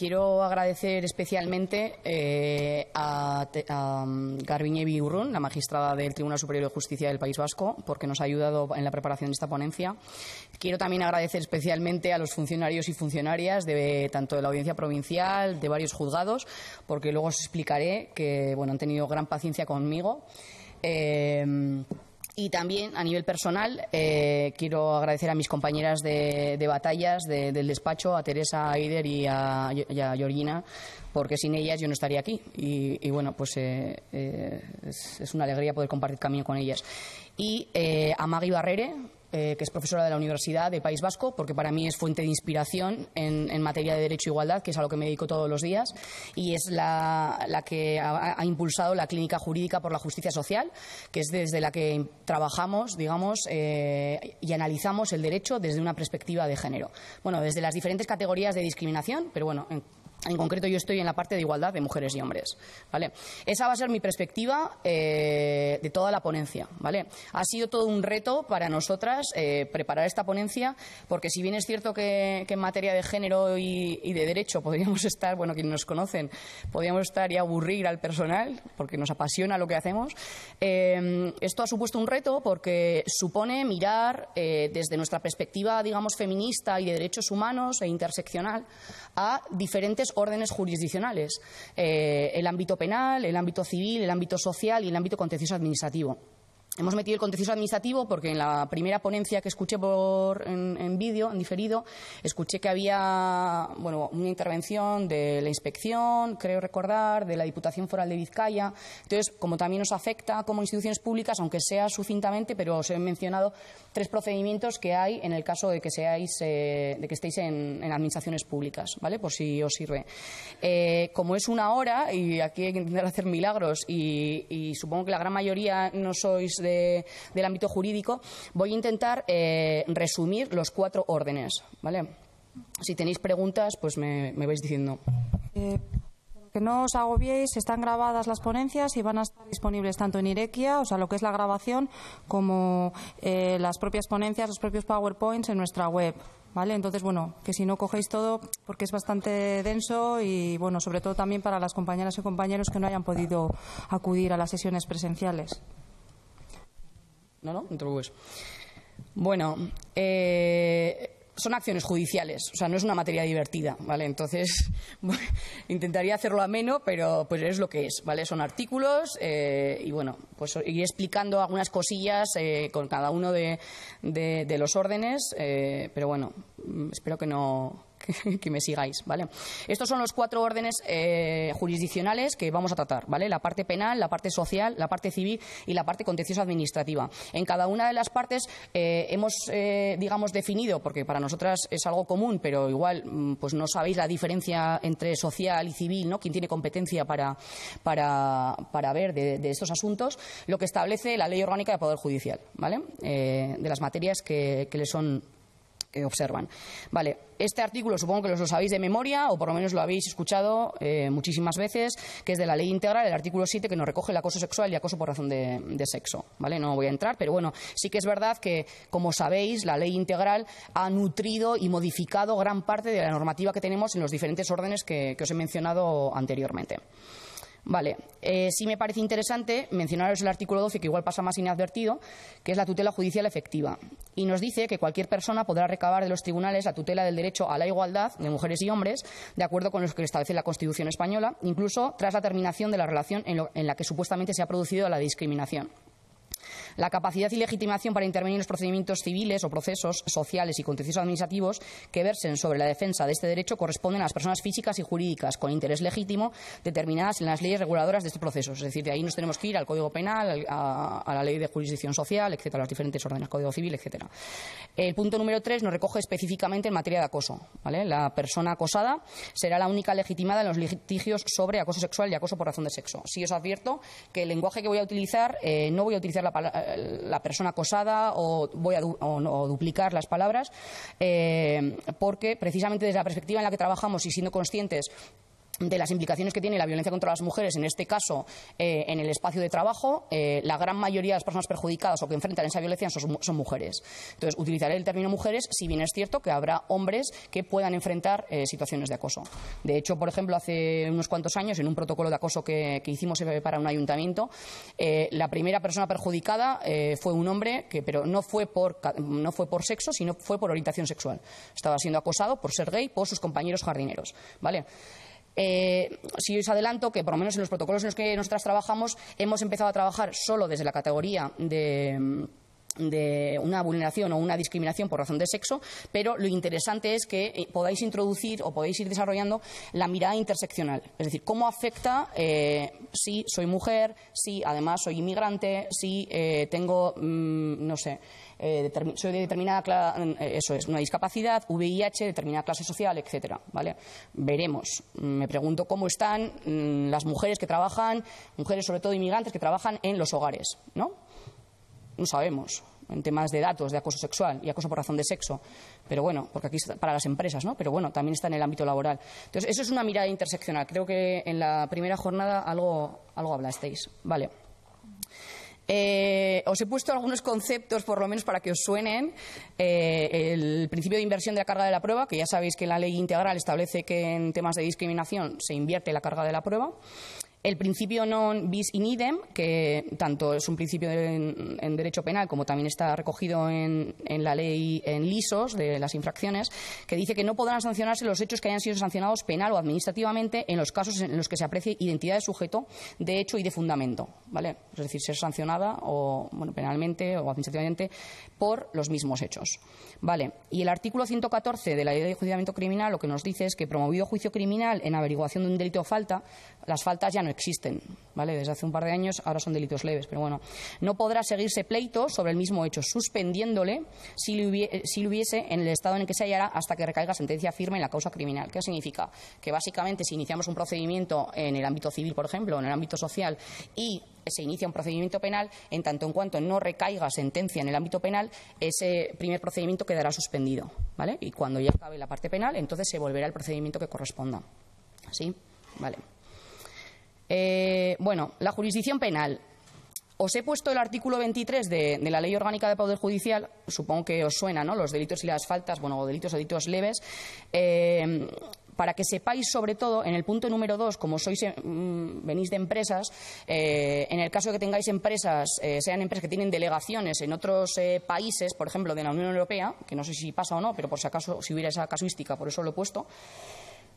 Quiero agradecer especialmente eh, a, a mm, Garbiñe la magistrada del Tribunal Superior de Justicia del País Vasco, porque nos ha ayudado en la preparación de esta ponencia. Quiero también agradecer especialmente a los funcionarios y funcionarias de tanto de la Audiencia Provincial, de varios juzgados, porque luego os explicaré que bueno, han tenido gran paciencia conmigo. Eh, y también a nivel personal, eh, quiero agradecer a mis compañeras de, batallas del despacho, a Teresa, a y a, Georgina, porque sin ellas yo no estaría aquí. Y, bueno, pues eh, eh, es, una alegría poder compartir camino con ellas. Y a Maggie Barrere, eh, que es profesora de la Universidad de País Vasco, porque para mí es fuente de inspiración en, materia de derecho e igualdad, que es a lo que me dedico todos los días, y es la, que ha, impulsado la Clínica Jurídica por la Justicia Social, que es desde la que trabajamos, digamos, eh, y analizamos el derecho desde una perspectiva de género. Bueno, desde las diferentes categorías de discriminación, pero bueno, en concreto, yo estoy en la parte de igualdad de mujeres y hombres. ¿vale? Esa va a ser mi perspectiva eh, de toda la ponencia. ¿vale? Ha sido todo un reto para nosotras eh, preparar esta ponencia, porque si bien es cierto que, en materia de género y, de derecho podríamos estar, bueno, quienes nos conocen, podríamos estar y aburrir al personal, porque nos apasiona lo que hacemos, eh, esto ha supuesto un reto porque supone mirar desde nuestra perspectiva, digamos, feminista y de derechos humanos e interseccional a diferentes órdenes jurisdiccionales, eh, el ámbito penal, el ámbito civil, el ámbito social y el ámbito contencioso administrativo. Hemos metido el contencioso administrativo porque en la primera ponencia que escuché por, en, vídeo, en diferido, escuché que había bueno, una intervención de la inspección, creo recordar, de la Diputación Foral de Vizcaya. Entonces, como también nos afecta como instituciones públicas, aunque sea sucintamente, pero os he mencionado tres procedimientos que hay en el caso de que, seáis, eh, de que estéis en, administraciones públicas, ¿vale? Por si os sirve. Eh, como es una hora, y aquí hay que intentar hacer milagros, y supongo que la gran mayoría no sois de del ámbito jurídico, voy a intentar eh, resumir los cuatro órdenes, ¿vale? Si tenéis preguntas, pues me, me vais diciendo. Eh, que no os agobiéis, están grabadas las ponencias y van a estar disponibles tanto en Irequia, o sea, lo que es la grabación, como eh, las propias ponencias, los propios PowerPoints en nuestra web. ¿Vale? Entonces, bueno, que si no cogéis todo, porque es bastante denso y, bueno, sobre todo también para las compañeras y compañeros que no hayan podido acudir a las sesiones presenciales. No, no, Bueno, eh, son acciones judiciales, o sea, no es una materia divertida, ¿vale? Entonces, intentaría hacerlo ameno, pero pues es lo que es, ¿vale? Son artículos eh, y bueno, pues iré explicando algunas cosillas eh, con cada uno de, los órdenes, pero bueno, espero que no, que me sigáis, ¿vale? Estos son los cuatro órdenes eh, jurisdiccionales que vamos a tratar, ¿vale? La parte penal, la parte social, la parte civil y la parte contenciosa administrativa. En cada una de las partes eh, hemos, eh, digamos, definido, porque para nosotras es algo común, pero igual mm, pues no sabéis la diferencia entre social y civil, ¿no? Quién tiene competencia para, ver de, estos asuntos, lo que establece la Ley Orgánica de Poder Judicial, ¿vale? de las materias que, que le son que observan. Vale, este artículo supongo que lo sabéis de memoria o por lo menos lo habéis escuchado eh, muchísimas veces, que es de la ley integral, el artículo 7 que nos recoge el acoso sexual y acoso por razón de, sexo. Vale, no voy a entrar, pero bueno, sí que es verdad que, como sabéis, la ley integral ha nutrido y modificado gran parte de la normativa que tenemos en los diferentes órdenes que os he mencionado anteriormente. Vale, eh, sí me parece interesante mencionaros el artículo 12, que igual pasa más inadvertido, que es la tutela judicial efectiva. Y nos dice que cualquier persona podrá recabar de los tribunales la tutela del derecho a la igualdad de mujeres y hombres, de acuerdo con lo que establece la Constitución española, incluso tras la terminación de la relación en la que supuestamente se ha producido la discriminación la capacidad y legitimación para intervenir en los procedimientos civiles o procesos sociales y contenciosos administrativos que versen sobre la defensa de este derecho corresponden a las personas físicas y jurídicas con interés legítimo determinadas en las leyes reguladoras de estos procesos. Es decir, de ahí nos tenemos que ir al Código Penal, a, la Ley de Jurisdicción Social, etcétera, a las diferentes órdenes, Código Civil, etcétera. El punto número tres nos recoge específicamente en materia de acoso. La persona acosada será la única legitimada en los litigios sobre acoso sexual y acoso por razón de sexo. Si os advierto que el lenguaje que voy a utilizar, eh, no voy a utilizar la la persona acosada o voy a duplicar las palabras, eh, porque precisamente desde la perspectiva en la que trabajamos y siendo conscientes de las implicaciones que tiene la violencia contra las mujeres, en este caso eh, en el espacio de trabajo, eh, la gran mayoría de las personas perjudicadas o que enfrentan esa violencia son, mujeres. Entonces, utilizaré el término mujeres, si bien es cierto que habrá hombres que puedan enfrentar eh, situaciones de acoso. De hecho, por ejemplo, hace unos cuantos años, en un protocolo de acoso que, hicimos para un ayuntamiento, la primera persona perjudicada fue un hombre, que, pero no fue, por, no fue por sexo, sino fue por orientación sexual. Estaba siendo acosado por ser gay por sus compañeros jardineros. ¿vale? Eh, si os adelanto que por lo menos en los protocolos en los que nosotras trabajamos hemos empezado a trabajar solo desde la categoría de de una vulneración o una discriminación por razón de sexo, pero lo interesante es que eh, podáis introducir o podéis ir desarrollando la mirada interseccional, es decir, cómo afecta eh, si soy mujer, si además soy inmigrante, si eh, tengo, mm, no sé, soy de determinada clase, mm, eso es una discapacidad, VIH, determinada clase social, etcétera, ¿vale? Veremos. Me pregunto cómo están mm, las mujeres que trabajan, mujeres sobre todo inmigrantes que trabajan en los hogares, ¿no? no sabemos en temas de datos de acoso sexual y acoso por razón de sexo, pero bueno, porque aquí para las empresas, ¿no? Pero bueno, también está en el ámbito laboral. Entonces, eso es una mirada interseccional. Creo que en la primera jornada algo, algo hablasteis. Vale. Eh, os he puesto algunos conceptos, por lo menos para que os suenen. Eh, el principio de inversión de la carga de la prueba, que ya sabéis que la ley integral establece que en temas de discriminación se invierte la carga de la prueba. El principio non bis in idem, que tanto es un principio en, derecho penal como también está recogido en, la ley en lisos de las infracciones, que dice que no podrán sancionarse los hechos que hayan sido sancionados penal o administrativamente en los casos en los que se aprecie identidad de sujeto, de hecho y de fundamento. ¿vale? Es decir, ser sancionada o, bueno, penalmente o administrativamente por los mismos hechos. ¿vale? Y el artículo 114 de la ley de Juzgamiento criminal lo que nos dice es que promovido juicio criminal en averiguación de un delito o falta, las faltas ya no existen, ¿vale? Desde hace un par de años ahora son delitos leves, pero bueno, no podrá seguirse pleito sobre el mismo hecho, suspendiéndole si lo, eh, hubiese, en el estado en el que se hallara hasta que recaiga sentencia firme en la causa criminal. ¿Qué significa? Que básicamente si iniciamos un procedimiento en el ámbito civil, por ejemplo, en el ámbito social y se inicia un procedimiento penal, en tanto en cuanto no recaiga sentencia en el ámbito penal, ese primer procedimiento quedará suspendido, ¿vale? Y cuando ya acabe la parte penal, entonces se volverá al procedimiento que corresponda. ¿Sí? Vale. Eh, bueno, la jurisdicción penal. Os he puesto el artículo 23 de, la Ley Orgánica de Poder Judicial, supongo que os suena, ¿no? Los delitos y las faltas, bueno, delitos o delitos leves. Eh, para que sepáis, sobre todo, en el punto número dos, como sois, eh, mm, venís de empresas, en el caso de que tengáis empresas, sean empresas que tienen delegaciones en otros países, por ejemplo, de la Unión Europea, que no sé si pasa o no, pero por si acaso, si hubiera esa casuística, por eso lo he puesto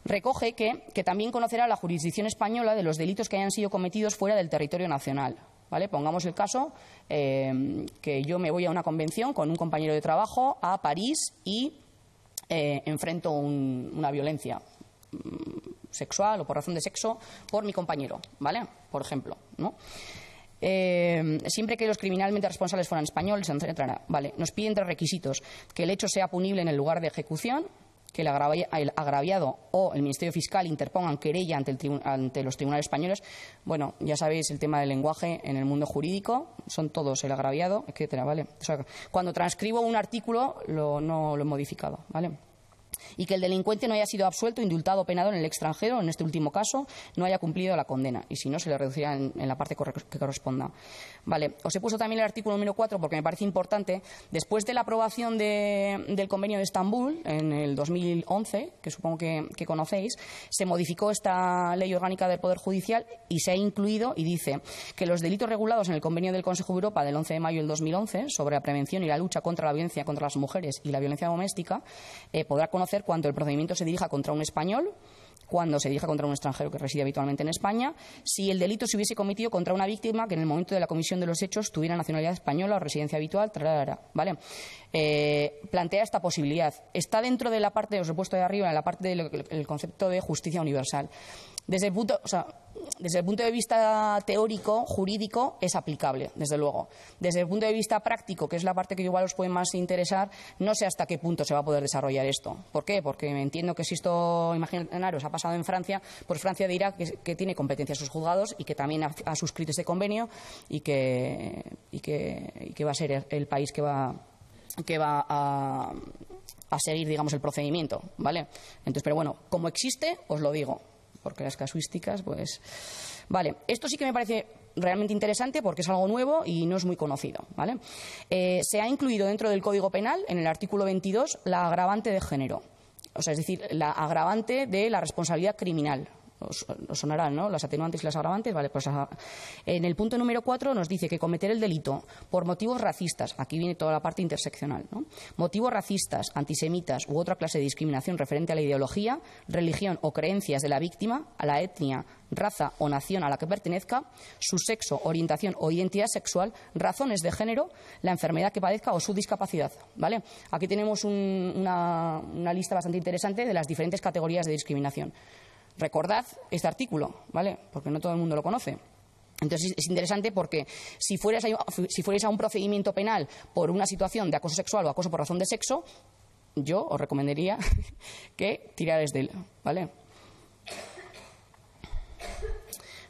recoge que, también conocerá la jurisdicción española de los delitos que hayan sido cometidos fuera del territorio nacional. ¿Vale? Pongamos el caso eh, que yo me voy a una convención con un compañero de trabajo a París y eh, enfrento una violencia mm, sexual o por razón de sexo por mi compañero, ¿vale? Por ejemplo, ¿no? Eh, siempre que los criminalmente responsables fueran españoles, Nos piden tres requisitos: que el hecho sea punible en el lugar de ejecución, que el, agraviado o el Ministerio Fiscal interpongan querella ante, los tribunales españoles. Bueno, ya sabéis el tema del lenguaje en el mundo jurídico, son todos el agraviado, etcétera, ¿vale? cuando transcribo un artículo lo, no lo he modificado, ¿vale? y que el delincuente no haya sido absuelto, indultado o penado en el extranjero, en este último caso, no haya cumplido la condena y si no, se le reducirá en, la parte que corresponda. Vale, os he puesto también el artículo número 4 porque me parece importante. Después de la aprobación del convenio de Estambul en el 2011, que supongo que, conocéis, se modificó esta ley orgánica del Poder Judicial y se ha incluido y dice que los delitos regulados en el convenio del Consejo de Europa del 11 de mayo del 2011 sobre la prevención y la lucha contra la violencia contra las mujeres y la violencia doméstica eh, podrá conocer cuando el procedimiento se dirija contra un español, cuando se dirija contra un extranjero que reside habitualmente en España, si el delito se hubiese cometido contra una víctima que en el momento de la comisión de los hechos tuviera nacionalidad española o residencia habitual, ¿vale? Eh, plantea esta posibilidad. Está dentro de la parte de puesto de arriba, en la parte del concepto de justicia universal. Desde el punto, o sea, desde el punto de vista teórico, jurídico, es aplicable, desde luego. Desde el punto de vista práctico, que es la parte que igual os puede más interesar, no sé hasta qué punto se va a poder desarrollar esto. ¿Por qué? Porque entiendo que si esto, imaginaros, ha pasado en Francia, pues Francia dirá que, tiene competencia a sus juzgados y que también ha, suscrito este convenio y que, y que, va a ser el país que va, que va a, a seguir, digamos, el procedimiento, ¿vale? Entonces, pero bueno, como existe, os lo digo, porque las casuísticas, pues... Vale, esto sí que me parece realmente interesante porque es algo nuevo y no es muy conocido. ¿vale? Eh, se ha incluido dentro del Código Penal, en el artículo 22, la agravante de género. O sea, es decir, la agravante de la responsabilidad criminal os, sonarán, ¿no? Las atenuantes y las agravantes, pues, en el punto número 4 nos dice que cometer el delito por motivos racistas, aquí viene toda la parte interseccional, Motivos racistas, antisemitas u otra clase de discriminación referente a la ideología, religión o creencias de la víctima, a la etnia, raza o nación a la que pertenezca, su sexo, orientación o identidad sexual, razones de género, la enfermedad que padezca o su discapacidad. Aquí tenemos una lista bastante interesante de las diferentes categorías de discriminación. Recordad este artículo, ¿vale? Porque no todo el mundo lo conoce. Entonces es interesante porque si fuerais, a, un procedimiento penal por una situación de acoso sexual o acoso por razón de sexo, yo os recomendaría que tiráis de él, ¿vale?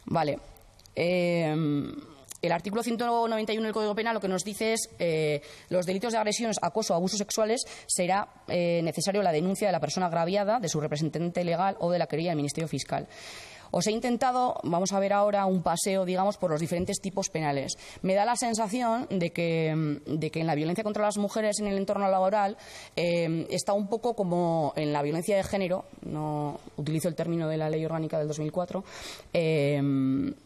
Vale. Em, el artículo 191 del Código Penal lo que nos dice es eh, los delitos de agresiones, acoso, o abusos sexuales será eh, necesario la denuncia de la persona agraviada, de su representante legal o de la querella del Ministerio Fiscal. Os he intentado, vamos a ver ahora un paseo, digamos, por los diferentes tipos penales. Me da la sensación de que, mm, de que en la violencia contra las mujeres en el entorno laboral eh, está un poco como en la violencia de género, no utilizo el término de la ley orgánica del 2004, eh,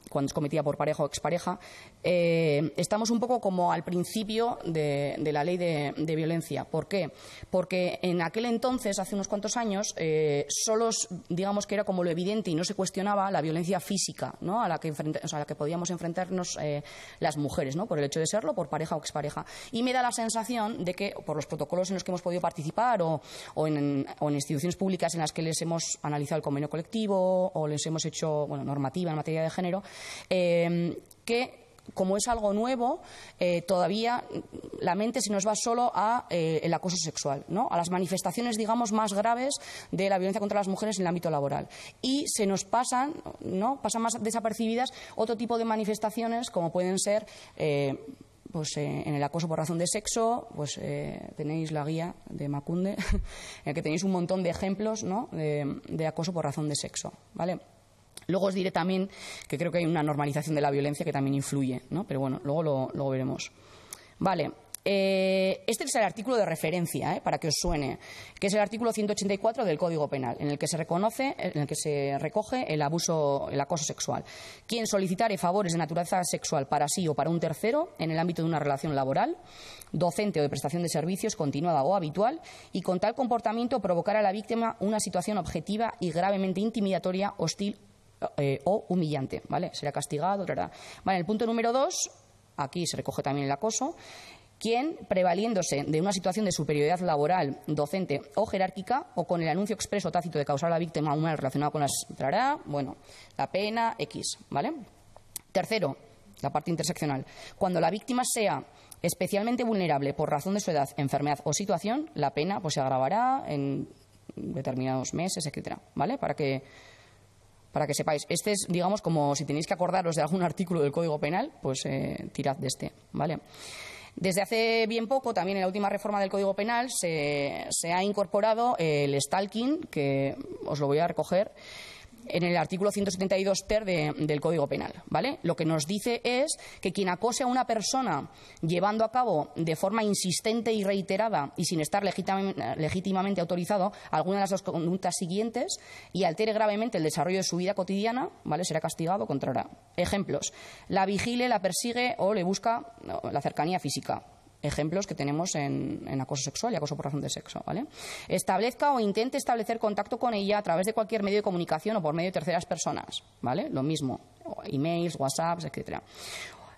cuando es cometía por pareja o expareja, eh, estamos un poco como al principio de, la ley de, violencia. ¿Por qué? Porque en aquel entonces, hace unos cuantos años, solo, digamos que era como lo evidente y no se cuestionaba la violencia física ¿no? a, la que a la que podíamos enfrentarnos eh, las mujeres, ¿no? por el hecho de serlo, por pareja o expareja. Y me da la sensación de que, por los protocolos en los que hemos podido participar o, en, instituciones públicas en las que les hemos analizado el convenio colectivo o les hemos hecho normativa en materia de género, eh, que como es algo nuevo, eh, todavía la mente se nos va solo a eh, el acoso sexual, ¿no? a las manifestaciones, digamos, más graves de la violencia contra las mujeres en el ámbito laboral. Y se nos pasan, ¿no? pasan más desapercibidas otro tipo de manifestaciones, como pueden ser eh, pues, en el acoso por razón de sexo, pues tenéis la guía de Macunde, en la que tenéis un montón de ejemplos ¿no? de, de acoso por razón de sexo. ¿vale? Luego os diré también que creo que hay una normalización de la violencia que también influye, ¿no? Pero bueno, luego lo veremos. Vale, eh, este es el artículo de referencia, ¿eh? para que os suene, que es el artículo 184 del Código Penal, en el que se reconoce, en el que se recoge el abuso, el acoso sexual. Quien solicitare favores de naturaleza sexual para sí o para un tercero en el ámbito de una relación laboral, docente o de prestación de servicios continuada o habitual, y con tal comportamiento provocar a la víctima una situación objetiva y gravemente intimidatoria, hostil eh, o humillante, ¿vale? Será castigado, ¿verdad? Vale, el punto número dos, aquí se recoge también el acoso, quien, prevaliéndose de una situación de superioridad laboral, docente o jerárquica, o con el anuncio expreso tácito de causar a la víctima un mal relacionado con la... Trará, bueno, la pena X, ¿vale? Tercero, la parte interseccional. Cuando la víctima sea especialmente vulnerable por razón de su edad, enfermedad o situación, la pena pues, se agravará en determinados meses, etcétera, ¿vale? Para que para que sepáis. Este es, digamos, como si tenéis que acordaros de algún artículo del Código Penal, pues eh, tirad de este, ¿vale? Desde hace bien poco, también en la última reforma del Código Penal, se, se ha incorporado el stalking, que os lo voy a recoger, en el artículo 172 ter del Código Penal, ¿vale? Lo que nos dice es que quien acose a una persona llevando a cabo de forma insistente y reiterada y sin estar legítimamente autorizado alguna de las dos conductas siguientes y altere gravemente el desarrollo de su vida cotidiana, ¿vale? Será castigado contra Ejemplos. La vigile, la persigue o le busca la cercanía física ejemplos que tenemos en, acoso sexual y acoso por razón de sexo. ¿vale? Establezca o intente establecer contacto con ella a través de cualquier medio de comunicación o por medio de terceras personas. ¿vale? Lo mismo, emails, WhatsApps, etcétera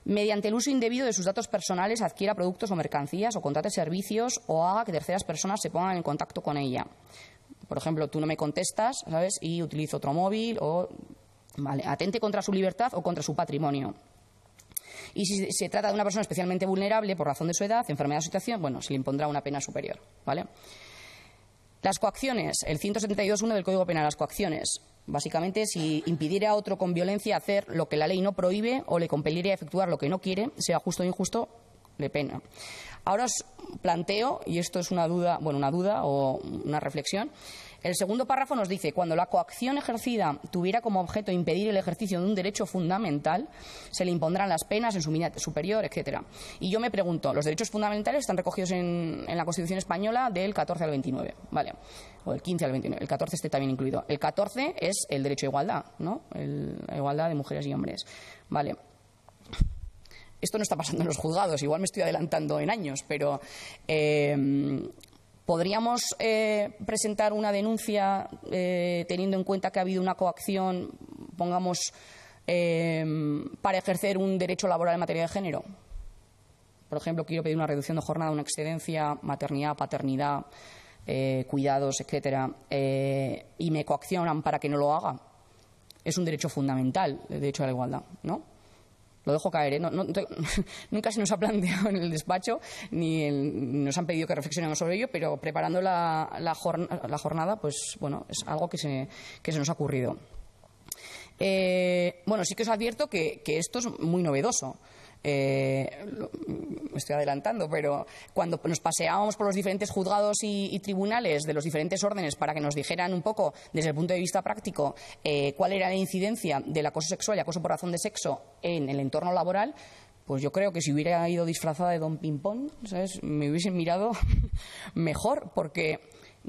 mediante el uso indebido de sus datos personales adquiera productos o mercancías o contrate servicios o haga que terceras personas se pongan en contacto con ella. Por ejemplo, tú no me contestas, ¿sabes? Y utilizo otro móvil o vale, atente contra su libertad o contra su patrimonio. Y si se trata de una persona especialmente vulnerable por razón de su edad, enfermedad o situación, bueno, se le impondrá una pena superior. ¿Vale? Las coacciones, el 172.1 del Código Penal, las coacciones. Básicamente, si impidiera a otro con violencia hacer lo que la ley no prohíbe o le compeliría a efectuar lo que no quiere, sea justo o injusto, le pena. Ahora os planteo, y esto es una duda, bueno, una duda o una reflexión, el segundo párrafo nos dice, cuando la coacción ejercida tuviera como objeto impedir el ejercicio de un derecho fundamental, se le impondrán las penas en su unidad superior, etcétera. Y yo me pregunto, los derechos fundamentales están recogidos en, la Constitución española del 14 al 29, ¿vale? O el 15 al 29, el 14 esté también incluido. El 14 es el derecho a igualdad, ¿no? la igualdad de mujeres y hombres, ¿vale? esto no está pasando en los juzgados, igual me estoy adelantando en años, pero eh, ¿Podríamos eh, presentar una denuncia eh, teniendo en cuenta que ha habido una coacción, pongamos, eh, para ejercer un derecho laboral en materia de género? Por ejemplo, quiero pedir una reducción de jornada, una excedencia, maternidad, paternidad, cuidados, etcétera, y me coaccionan para que no lo haga. Es un derecho fundamental, el derecho a la igualdad, ¿no? lo dejo caer. ¿eh? nunca se nos ha planteado en el despacho ni nos han pedido que reflexionemos sobre ello, pero preparando la, jornada, pues bueno, es algo que se, nos ha ocurrido. Eh, bueno, sí que os advierto que esto es muy novedoso me eh, estoy adelantando, pero cuando nos paseábamos por los diferentes juzgados y, tribunales de los diferentes órdenes para que nos dijeran un poco, desde el punto de vista práctico, eh, cuál era la incidencia del acoso sexual y acoso por razón de sexo en el entorno laboral, pues yo creo que si hubiera ido disfrazada de Don Pimpón, ¿sabes? me hubiesen mirado mejor, porque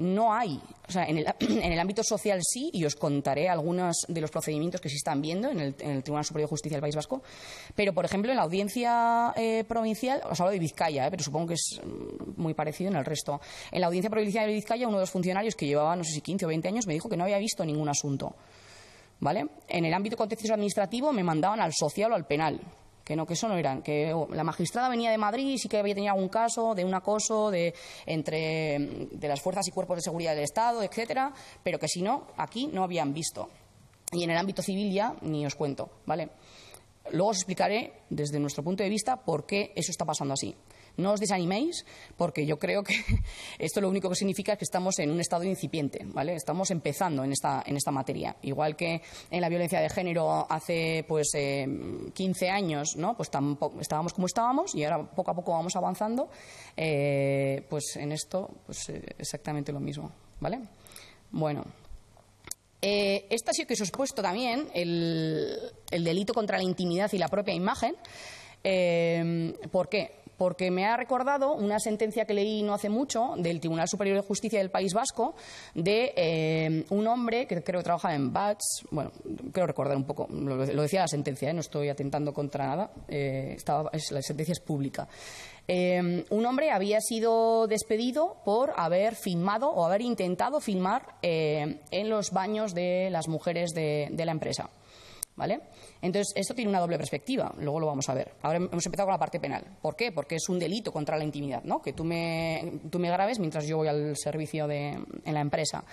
no hay, o sea, en el, ámbito social sí, y os contaré algunos de los procedimientos que se están viendo en el, Tribunal Superior de Justicia del País Vasco, pero, por ejemplo, en la audiencia eh, provincial, os hablo de Vizcaya, eh, pero supongo que es mm, muy parecido en el resto, en la audiencia provincial de Vizcaya uno de los funcionarios que llevaba, no sé si 15 o 20 años, me dijo que no había visto ningún asunto. ¿Vale? En el ámbito contencioso administrativo me mandaban al social o al penal que no, que eso no eran, que oh, la magistrada venía de Madrid y sí que había tenido algún caso de un acoso de, entre las fuerzas y cuerpos de seguridad del Estado, etcétera, pero que si no, aquí no habían visto. Y en el ámbito civil ya ni os cuento, ¿vale? Luego os explicaré desde nuestro punto de vista por qué eso está pasando así. No os desaniméis, porque yo creo que esto lo único que significa es que estamos en un estado incipiente, ¿vale? Estamos empezando en esta, en esta materia. Igual que en la violencia de género hace pues 15 eh, años, ¿no? Pues tampoco, estábamos como estábamos y ahora poco a poco vamos avanzando. Eh, pues en esto, pues eh, exactamente lo mismo, ¿vale? Bueno. Eh, esta sí que os he puesto también, el, delito contra la intimidad y la propia imagen. ¿Por qué? porque me ha recordado una sentencia que leí no hace mucho del Tribunal Superior de Justicia del País Vasco de eh, un hombre que creo que trabaja en BATS, bueno, creo recordar un poco, lo, decía la sentencia, eh, no estoy atentando contra nada, eh, la sentencia es pública. un hombre había sido despedido por haber filmado o haber intentado filmar en los baños de las mujeres de la empresa. ¿Vale? Entonces, esto tiene una doble perspectiva, luego lo vamos a ver. Ahora hemos empezado con la parte penal. ¿Por qué? Porque es un delito contra la intimidad, ¿no? Que tú me, tú grabes mientras yo voy al servicio de, en la empresa.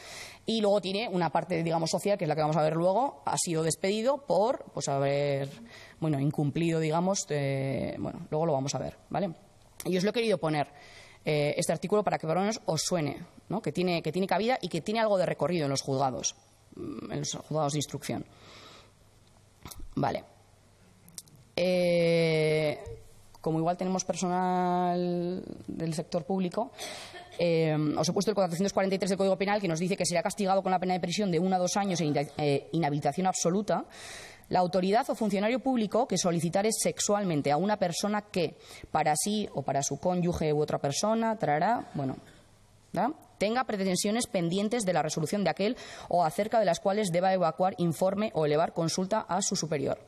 Y luego tiene una parte, digamos, social, que es la que vamos a ver luego. Ha sido despedido por, pues, haber, bueno, incumplido, digamos, eh, bueno, luego lo vamos a ver, ¿vale? Y os lo he querido poner eh, este artículo para que por lo menos os suene, ¿no? Que tiene, que tiene cabida y que tiene algo de recorrido en los juzgados, mm, en los juzgados de instrucción. Vale. Eh, como igual tenemos personal del sector público, eh, os he puesto el 443 del Código Penal que nos dice que será castigado con la pena de prisión de uno a dos años e inhabilitación absoluta la autoridad o funcionario público que solicitare sexualmente a una persona que, para sí o para su cónyuge u otra persona, traerá, bueno, tenga pretensiones pendientes de la resolución de aquel o acerca de las cuales deba evacuar informe o elevar consulta a su superior.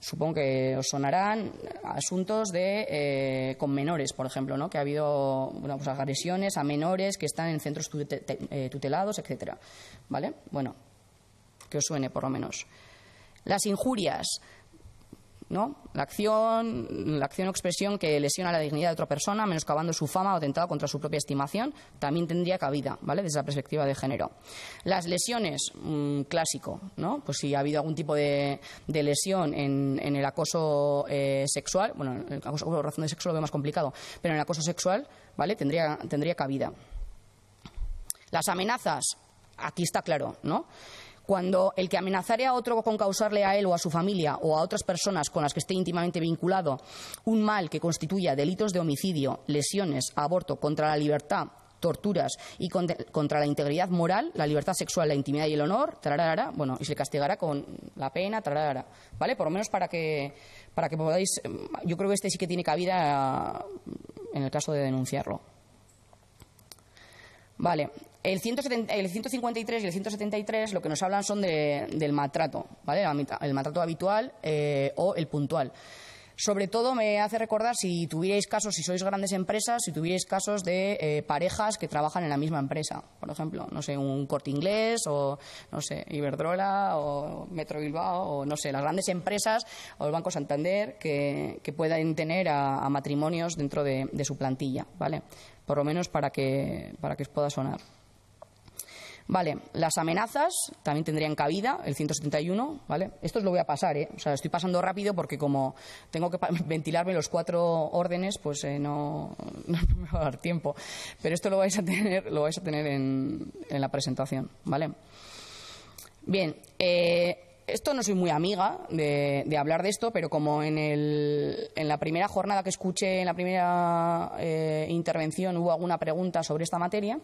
Supongo que os sonarán asuntos de, eh, con menores, por ejemplo, ¿no? que ha habido bueno, pues, agresiones a menores que están en centros eh, tutelados, etcétera. ¿Vale? Bueno, que os suene por lo menos. Las injurias. ¿no? La acción, la acción o expresión que lesiona la dignidad de otra persona, menoscabando su fama o atentado contra su propia estimación, también tendría cabida, ¿vale? Desde la perspectiva de género. Las lesiones, mm, clásico, ¿no? Pues si ha habido algún tipo de, lesión en, el acoso eh, sexual, bueno, el acoso por razón de sexo lo veo más complicado, pero en el acoso sexual, ¿vale? Tendría, tendría cabida. Las amenazas, aquí está claro, ¿no? Cuando el que amenazare a otro con causarle a él o a su familia o a otras personas con las que esté íntimamente vinculado un mal que constituya delitos de homicidio, lesiones, aborto contra la libertad torturas y contra la integridad moral, la libertad sexual, la intimidad y el honor, tararara, bueno, y se castigará con la pena, tararara, ¿vale? Por lo menos para que, para que podáis, em, yo creo que este sí que tiene cabida em, en el caso de denunciarlo. Vale, el, 153 y el 173 lo que nos hablan son del maltrato, ¿vale? El maltrato habitual eh, o el puntual. Sobre todo me hace recordar si tuvierais casos, si sois grandes empresas, si tuvierais casos de eh, parejas que trabajan en la misma empresa. Por ejemplo, no sé, un corte inglés o, no sé, Iberdrola o Metro Bilbao o, no sé, las grandes empresas o el Banco Santander que, que puedan tener a, matrimonios dentro de, de, su plantilla, ¿vale? Por lo menos para que, para que os pueda sonar. Vale, las amenazas también tendrían cabida, el 171, ¿vale? Esto os lo voy a pasar, ¿eh? O sea, estoy pasando rápido porque como tengo que ventilarme los cuatro órdenes, pues eh, no, me va a dar tiempo. Pero esto lo vais a tener, lo vais a tener en, en la presentación, ¿vale? Bien, eh, esto no soy muy amiga de, de, hablar de esto, pero como en, el, en la primera jornada que escuché, en la primera eh, intervención, hubo alguna pregunta sobre esta materia,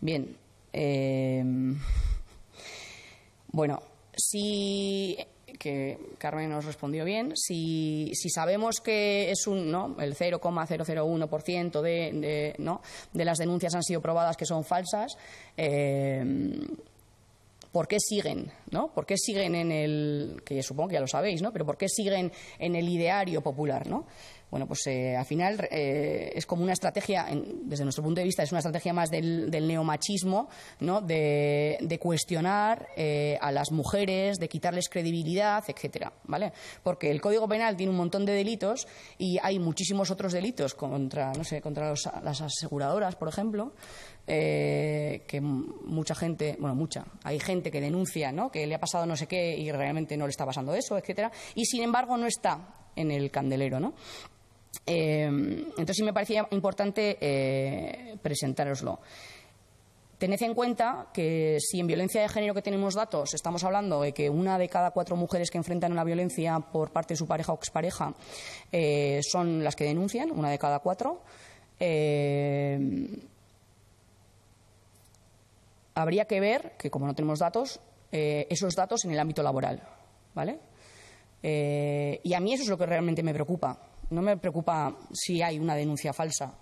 bien, Em, bueno, si que Carmen nos respondió bien, si, sabemos que es un ¿no? el 0,001% de, ¿no? de las denuncias han sido probadas que son falsas, em, ¿por qué siguen? ¿no? ¿Por qué siguen en el, que supongo que ya lo sabéis, ¿no? pero por qué siguen en el ideario popular? ¿no? Bueno, pues eh, al final eh, es como una estrategia, desde nuestro punto de vista, es una estrategia más del, neomachismo, ¿no? De, cuestionar eh, a las mujeres, de quitarles credibilidad, etcétera, ¿vale? Porque el Código Penal tiene un montón de delitos y hay muchísimos otros delitos contra, no sé, contra las aseguradoras, por ejemplo, que mucha gente, bueno, mucha, hay gente que denuncia, ¿no? Que le ha pasado no sé qué y realmente no le está pasando eso, etcétera, y sin embargo no está en el candelero, ¿no? Em, entonces sí me parecía importante eh, presentároslo. Tened en cuenta que si en violencia de género que tenemos datos estamos hablando de que una de cada cuatro mujeres que enfrentan una violencia por parte de su pareja o expareja eh, son las que denuncian, una de cada cuatro, em, habría que ver que, como no tenemos datos, eh, esos datos en el ámbito laboral. ¿vale? Eh, y a mí eso es lo que realmente me preocupa no me preocupa si hay una denuncia falsa,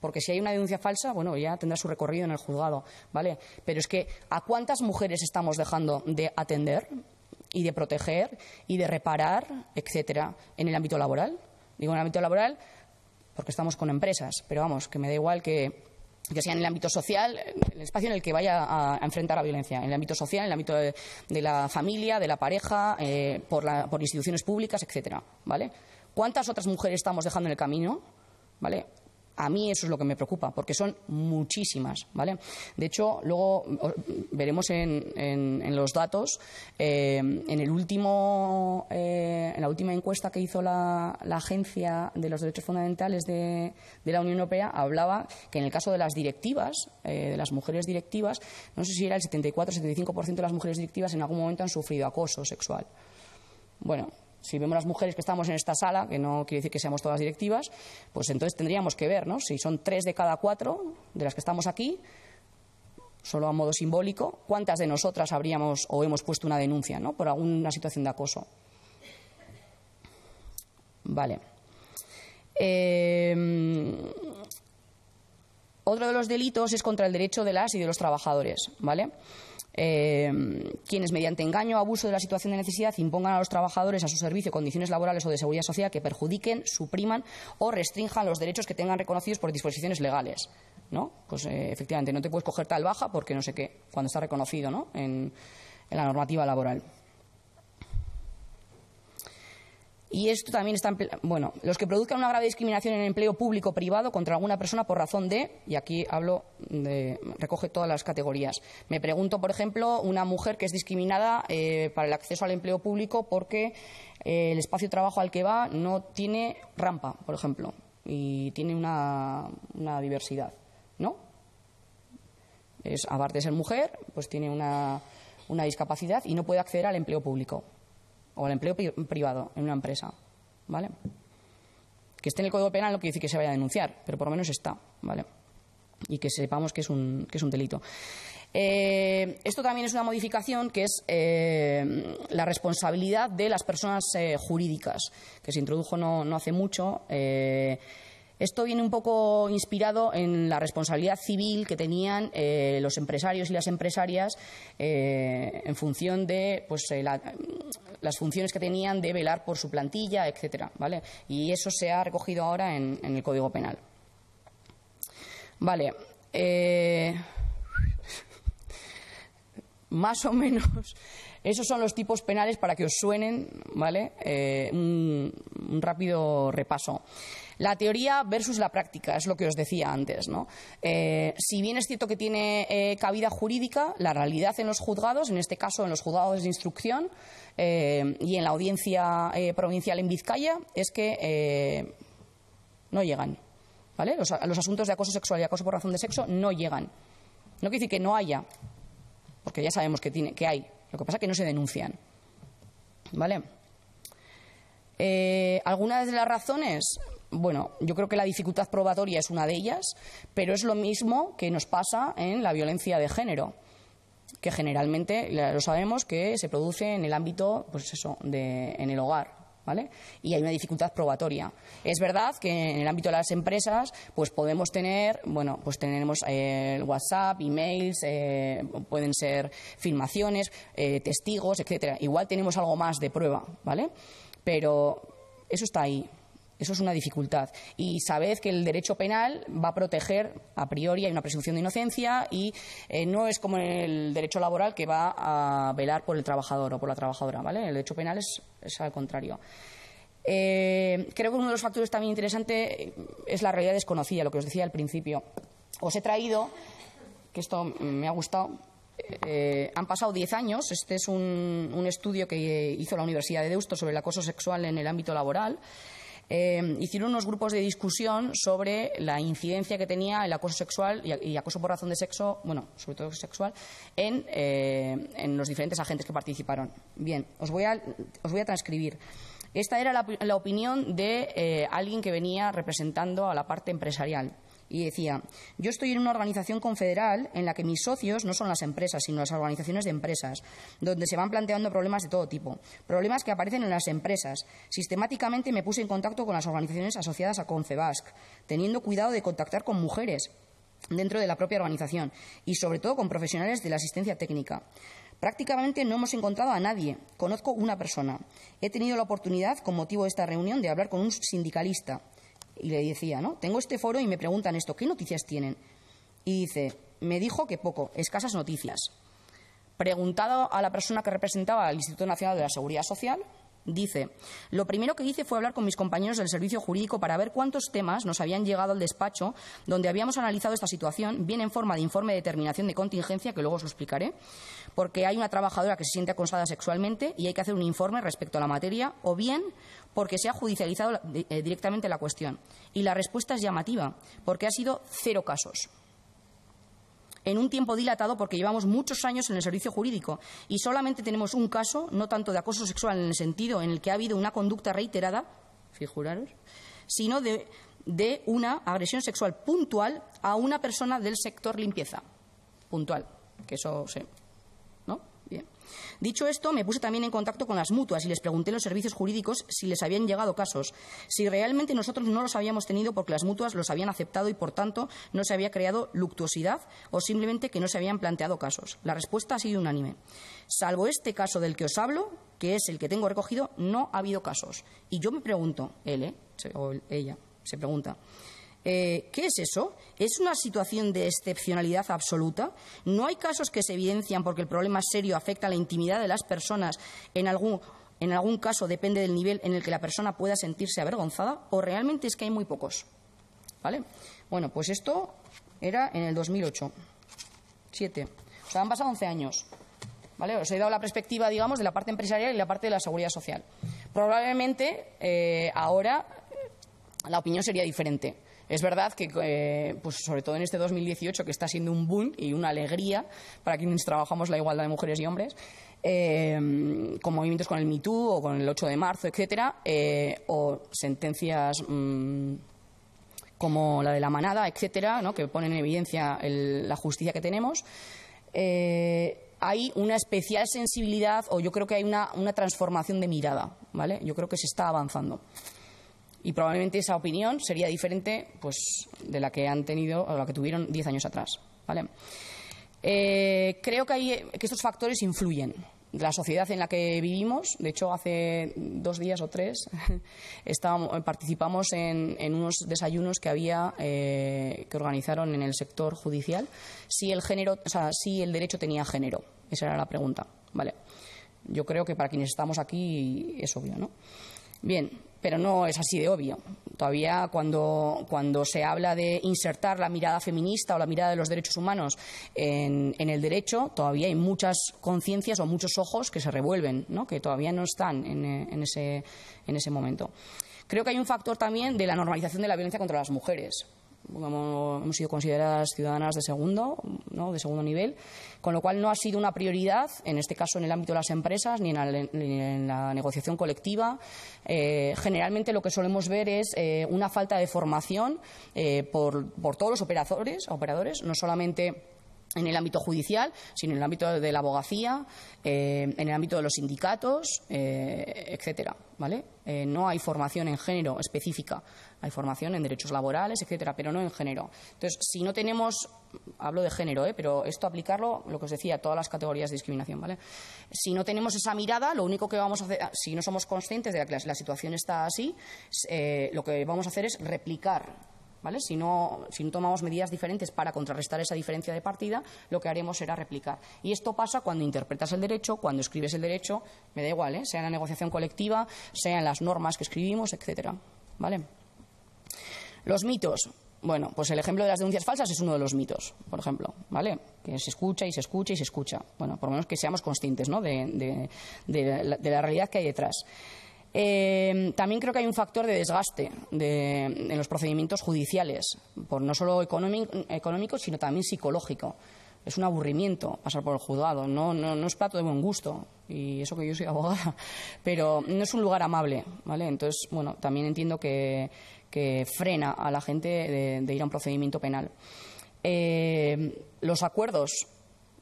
porque si hay una denuncia falsa, bueno, ya tendrá su recorrido en el juzgado, ¿vale? Pero es que ¿a cuántas mujeres estamos dejando de atender y de proteger y de reparar, etcétera, en el ámbito laboral? Digo en el ámbito laboral porque estamos con empresas, pero vamos, que me da igual que sea en el ámbito social, el espacio en el que vaya a, enfrentar la violencia, en el ámbito social, en el ámbito de, la familia, de la pareja, eh, por, por instituciones públicas, etcétera, ¿vale? ¿Cuántas otras mujeres estamos dejando en el camino? ¿Vale? A mí eso es lo que me preocupa, porque son muchísimas, ¿vale? De hecho, luego veremos en, los datos, eh, en, el último, eh, en la última encuesta que hizo la, Agencia de los Derechos Fundamentales de, la Unión Europea, hablaba que en el caso de las directivas, eh, de las mujeres directivas, no sé si era el 74 o 75% de las mujeres directivas en algún momento han sufrido acoso sexual. Bueno, si vemos las mujeres que estamos en esta sala, que no quiere decir que seamos todas directivas, pues entonces tendríamos que ver, ¿no? Si son tres de cada cuatro de las que estamos aquí, solo a modo simbólico, cuántas de nosotras habríamos o hemos puesto una denuncia, ¿no? Por alguna situación de acoso. Vale. Em, otro de los delitos es contra el derecho de las y de los trabajadores, ¿vale? eh, quienes mediante engaño o abuso de la situación de necesidad impongan a los trabajadores a su servicio condiciones laborales o de seguridad social que perjudiquen, supriman o restrinjan los derechos que tengan reconocidos por disposiciones legales. ¿No? Pues eh, efectivamente, no te puedes coger tal baja porque no sé qué, cuando está reconocido ¿no? en la normativa laboral. Y esto también está, bueno, los que produzcan una grave discriminación en el empleo público privado contra alguna persona por razón de, y aquí hablo de, recoge todas las categorías. Me pregunto, por ejemplo, una mujer que es discriminada eh, para el acceso al empleo público porque eh, el espacio de trabajo al que va no tiene rampa, por ejemplo, y tiene una, diversidad, ¿no? Es, aparte de ser mujer, pues tiene una discapacidad y no puede acceder al empleo público o el empleo privado en una empresa, ¿vale? Que esté en el Código Penal no quiere decir que se vaya a denunciar, pero por lo menos está, ¿vale? Y que sepamos que es un, delito. Eh, esto también es una modificación que es eh, la responsabilidad de las personas eh, jurídicas, que se introdujo no hace mucho esto viene un poco inspirado en la responsabilidad civil que tenían eh, los empresarios y las empresarias eh, en función de pues, eh, las funciones que tenían de velar por su plantilla, etcétera, ¿vale? Y eso se ha recogido ahora en, en el Código Penal. Vale. más o menos esos son los tipos penales para que os suenen, ¿vale? Eh, un, rápido repaso. La teoría versus la práctica, es lo que os decía antes. ¿no? Eh, si bien es cierto que tiene eh, cabida jurídica, la realidad en los juzgados, en este caso en los juzgados de instrucción y en la audiencia provincial en Vizcaya, es que no llegan. ¿vale? Los, asuntos de acoso sexual y acoso por razón de sexo no llegan. No quiere decir que no haya, porque ya sabemos que, tiene, que hay, lo que pasa es que no se denuncian. ¿Vale? Eh, algunas de las razones, bueno, yo creo que la dificultad probatoria es una de ellas, pero es lo mismo que nos pasa en la violencia de género, que generalmente lo sabemos que se produce en el ámbito, pues eso, de, en el hogar. ¿vale? Y hay una dificultad probatoria. Es verdad que en el ámbito de las empresas, pues podemos tener, bueno, pues tenemos eh, WhatsApp, emails, eh, pueden ser filmaciones, eh, testigos, etcétera. Igual tenemos algo más de prueba, ¿vale? Pero eso está ahí. Eso es una dificultad. Y sabed que el derecho penal va a proteger, a priori, hay una presunción de inocencia y eh, no es como el derecho laboral que va a velar por el trabajador o por la trabajadora. ¿vale? El derecho penal es, al contrario. Eh, creo que uno de los factores también interesante eh, es la realidad desconocida, lo que os decía al principio. Os he traído, que esto me ha gustado, han pasado 10 años. Este es un, un, estudio que hizo la Universidad de Deusto sobre el acoso sexual en el ámbito laboral. Eh, hicieron unos grupos de discusión sobre la incidencia que tenía el acoso sexual y, acoso por razón de sexo, bueno, sobre todo sexual, en, eh, los diferentes agentes que participaron. Bien, os voy a, transcribir. Esta era la, opinión de eh, alguien que venía representando a la parte empresarial y decía, yo estoy en una organización confederal en la que mis socios no son las empresas, sino las organizaciones de empresas, donde se van planteando problemas de todo tipo, problemas que aparecen en las empresas. Sistemáticamente me puse en contacto con las organizaciones asociadas a Confebasc, teniendo cuidado de contactar con mujeres dentro de la propia organización y sobre todo con profesionales de la asistencia técnica. Prácticamente no hemos encontrado a nadie. Conozco una persona. He tenido la oportunidad, con motivo de esta reunión, de hablar con un sindicalista y le decía, ¿no? Tengo este foro y me preguntan esto, ¿qué noticias tienen? Y dice, me dijo que poco, escasas noticias. Preguntado a la persona que representaba al Instituto Nacional de la Seguridad Social, Dice, lo primero que hice fue hablar con mis compañeros del servicio jurídico para ver cuántos temas nos habían llegado al despacho donde habíamos analizado esta situación, bien en forma de informe de determinación de contingencia, que luego os lo explicaré, porque hay una trabajadora que se siente acosada sexualmente y hay que hacer un informe respecto a la materia, o bien porque se ha judicializado eh, directamente la cuestión. Y la respuesta es llamativa, porque ha sido cero casos en un tiempo dilatado porque llevamos muchos años en el servicio jurídico y solamente tenemos un caso, no tanto de acoso sexual en el sentido en el que ha habido una conducta reiterada, figuraros, sino de, una agresión sexual puntual a una persona del sector limpieza. Puntual, que eso sé. Dicho esto, me puse también en contacto con las mutuas y les pregunté a los servicios jurídicos si les habían llegado casos, si realmente nosotros no los habíamos tenido porque las mutuas los habían aceptado y, por tanto, no se había creado luctuosidad o simplemente que no se habían planteado casos. La respuesta ha sido unánime. Salvo este caso del que os hablo, que es el que tengo recogido, no ha habido casos. Y yo me pregunto, él, ¿eh? o ella, se pregunta. Eh, ¿Qué es eso? ¿Es una situación de excepcionalidad absoluta? ¿No hay casos que se evidencian porque el problema serio afecta a la intimidad de las personas en algún caso depende del nivel en el que la persona pueda sentirse avergonzada, o realmente es que hay muy pocos. ¿Vale? Bueno, pues esto era en el 2008. Siete. O sea, han pasado 11 años. ¿Vale? Os he dado la perspectiva, digamos, de la parte empresarial y la parte de la seguridad social. Probablemente eh, ahora eh, la opinión sería diferente. Es verdad que, eh, pues sobre todo en este 2018, que está siendo un boom y una alegría para quienes trabajamos la igualdad de mujeres y hombres, eh, con movimientos con el MeToo o con el 8 de marzo, etcétera, eh, o sentencias mm, como la de la manada, etcétera, ¿no? que ponen en evidencia la justicia que tenemos hay una especial sensibilidad o yo creo que hay una, una, transformación de mirada, ¿vale? Yo creo que se está avanzando y probablemente esa opinión sería diferente pues, de la que han tenido o la que tuvieron diez años atrás. ¿vale? Eh, creo que, estos factores influyen. La sociedad en la que vivimos, de hecho, hace dos días o tres estábamos, participamos en, unos desayunos que había eh, que organizaron en el sector judicial si el género, o sea, si el derecho tenía género. Esa era la pregunta. Yo creo que para quienes estamos aquí es obvio, ¿no? Bien, pero no es así de obvio. Todavía cuando, se habla de insertar la mirada feminista o la mirada de los derechos humanos en, el derecho, todavía hay muchas conciencias o muchos ojos que se revuelven, ¿no? que todavía no están en eh, ese momento. Creo que hay un factor también de la normalización de la violencia contra las mujeres hemos sido consideradas ciudadanas de segundo, de segundo nivel, con lo cual no ha sido una prioridad, en este caso en el ámbito de las empresas, ni en la, negociación colectiva. Eh, generalmente lo que solemos ver es eh, una falta de formación eh, por, todos los operadores, operadores no solamente en el ámbito judicial, sino en el ámbito de la abogacía, en el ámbito de los sindicatos, eh, etcétera. ¿vale? no hay formación en género específica hay formación en derechos laborales, etcétera, pero no en género. Entonces, si no tenemos, hablo de género, ¿eh? pero esto aplicarlo, lo que os decía, a todas las categorías de discriminación, ¿vale? Si no tenemos esa mirada, lo único que vamos a hacer, si no somos conscientes de que la, situación está así, eh, lo que vamos a hacer es replicar ¿Vale? Si, no, si no, tomamos medidas diferentes para contrarrestar esa diferencia de partida, lo que haremos será replicar. Y esto pasa cuando interpretas el derecho, cuando escribes el derecho, me da igual, ¿eh? sea en la negociación colectiva, sea en las normas que escribimos, etcétera. ¿Vale? Los mitos. Bueno, pues el ejemplo de las denuncias falsas es uno de los mitos, por ejemplo, ¿vale? Que se escucha y se escucha y se escucha. Bueno, por lo menos que seamos conscientes, ¿no? De, la, realidad que hay detrás. Eh, también creo que hay un factor de desgaste en los procedimientos judiciales, por no solo económico, sino también psicológico. Es un aburrimiento pasar por el juzgado, no, no, no, es plato de buen gusto, y eso que yo soy abogada, pero no es un lugar amable, ¿vale? Entonces, bueno, también entiendo que, que frena a la gente de, ir a un procedimiento penal. Eh, los acuerdos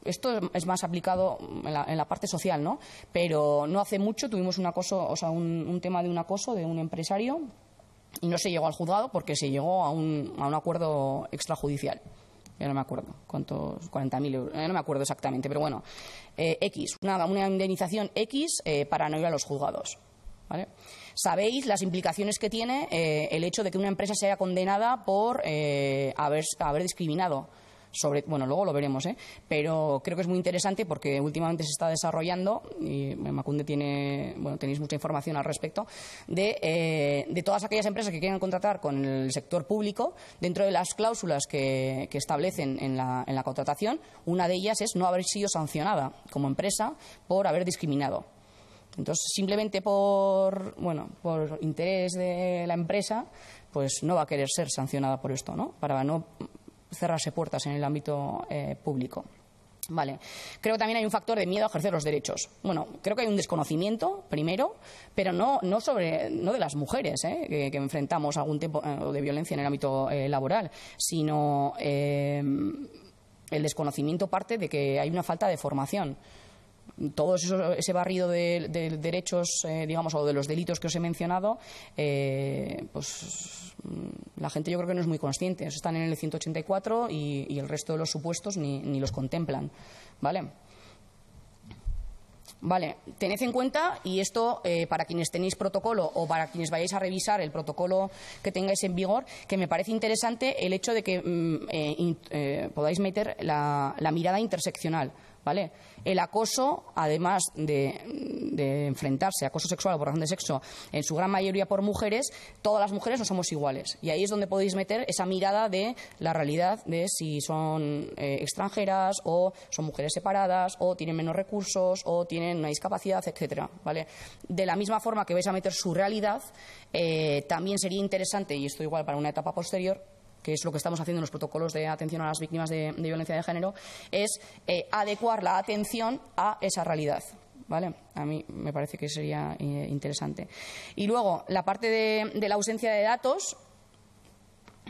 esto es más aplicado en la, parte social, ¿no? Pero no hace mucho tuvimos un acoso, o sea, un, tema de un acoso de un empresario y no se llegó al juzgado porque se llegó a un, a un acuerdo extrajudicial. Ya no me acuerdo cuántos, 40.000 euros, ya no me acuerdo exactamente, pero bueno, eh, X, una, una indemnización X eh, para no ir a los juzgados, ¿vale? Sabéis las implicaciones que tiene eh, el hecho de que una empresa sea condenada por eh, haber, discriminado sobre bueno luego lo veremos ¿eh? pero creo que es muy interesante porque últimamente se está desarrollando y Macunde tiene bueno tenéis mucha información al respecto de, todas aquellas empresas que quieren contratar con el sector público dentro de las cláusulas que, establecen en la contratación una de ellas es no haber sido sancionada como empresa por haber discriminado entonces, simplemente por, bueno, por interés de la empresa, pues no va a querer ser sancionada por esto, ¿no? Para no cerrarse puertas en el ámbito eh, público. Vale. Creo que también hay un factor de miedo a ejercer los derechos. Bueno, creo que hay un desconocimiento, primero, pero no, no, sobre, no de las mujeres ¿eh? que, enfrentamos algún tipo eh, de violencia en el ámbito laboral, sino el desconocimiento parte de que hay una falta de formación todo ese barrido de, derechos, eh, digamos, o de los delitos que os he mencionado, eh, pues mm, la gente yo creo que no es muy consciente. Están en el 184 y, el resto de los supuestos ni, los contemplan, ¿vale? Vale, tened en cuenta, y esto eh, para quienes tenéis protocolo o para quienes vayáis a revisar el protocolo que tengáis en vigor, que me parece interesante el hecho de que mm, podáis meter la mirada interseccional. ¿vale? El acoso, además de, enfrentarse a acoso sexual o por razón de sexo, en su gran mayoría por mujeres, todas las mujeres no somos iguales. Y ahí es donde podéis meter esa mirada de la realidad de si son eh, extranjeras o son mujeres separadas o tienen menos recursos o tienen una discapacidad, etcétera, ¿vale? De la misma forma que vais a meter su realidad, eh, también sería interesante, y esto igual para una etapa posterior, que es lo que estamos haciendo en los protocolos de atención a las víctimas de, violencia de género, es eh, adecuar la atención a esa realidad. ¿Vale? A mí me parece que sería eh, interesante. Y luego, la parte de, la ausencia de datos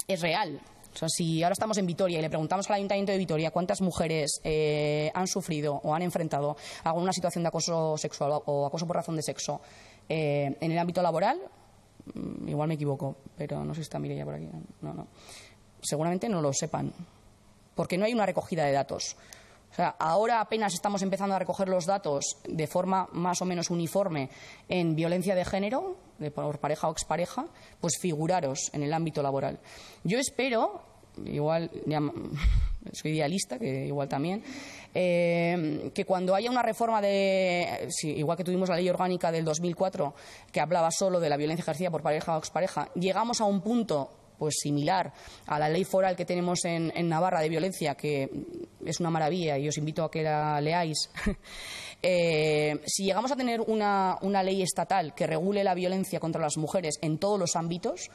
es real. O sea, si ahora estamos en Vitoria y le preguntamos al Ayuntamiento de Vitoria cuántas mujeres eh, han sufrido o han enfrentado alguna situación de acoso sexual o acoso por razón de sexo en el ámbito laboral, Mm, igual me equivoco, pero no sé si está Mireia por aquí. No, no. Seguramente no lo sepan, porque no hay una recogida de datos. O sea, ahora apenas estamos empezando a recoger los datos de forma más o menos uniforme en violencia de género, de por pareja o expareja, pues figuraros en el ámbito laboral. Yo espero igual soy idealista, que igual también, eh, que cuando haya una reforma de, igual que tuvimos la ley orgánica del 2004, que hablaba solo de la violencia ejercida por pareja o expareja, llegamos a un punto pues similar a la ley foral que tenemos en, Navarra de violencia, que es una maravilla y os invito a que la leáis. Eh, si llegamos a tener una, una ley estatal que regule la violencia contra las mujeres en todos los ámbitos,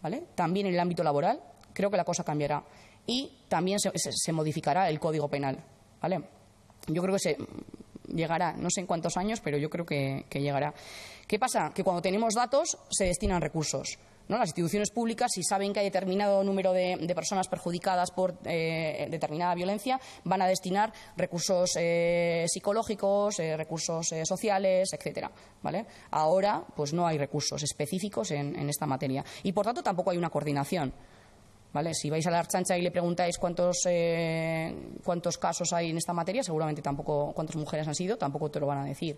¿Vale? También en el ámbito laboral, creo que la cosa cambiará. Y también se, modificará el Código Penal. ¿Vale? Yo creo que se mm, llegará, no sé en cuántos años, pero yo creo que, llegará. ¿Qué pasa? Que cuando tenemos datos se destinan recursos. Las instituciones públicas, si saben que hay determinado número de, personas perjudicadas por eh, determinada violencia, van a destinar recursos eh, psicológicos, eh, recursos sociales, etcétera. ¿vale? Ahora, pues no hay recursos específicos en esta materia. Y por tanto, tampoco hay una coordinación. ¿vale? Si vais a la chancha y le preguntáis cuántos, eh, cuántos casos hay en esta materia, seguramente tampoco, cuántas mujeres han sido, tampoco te lo van a decir.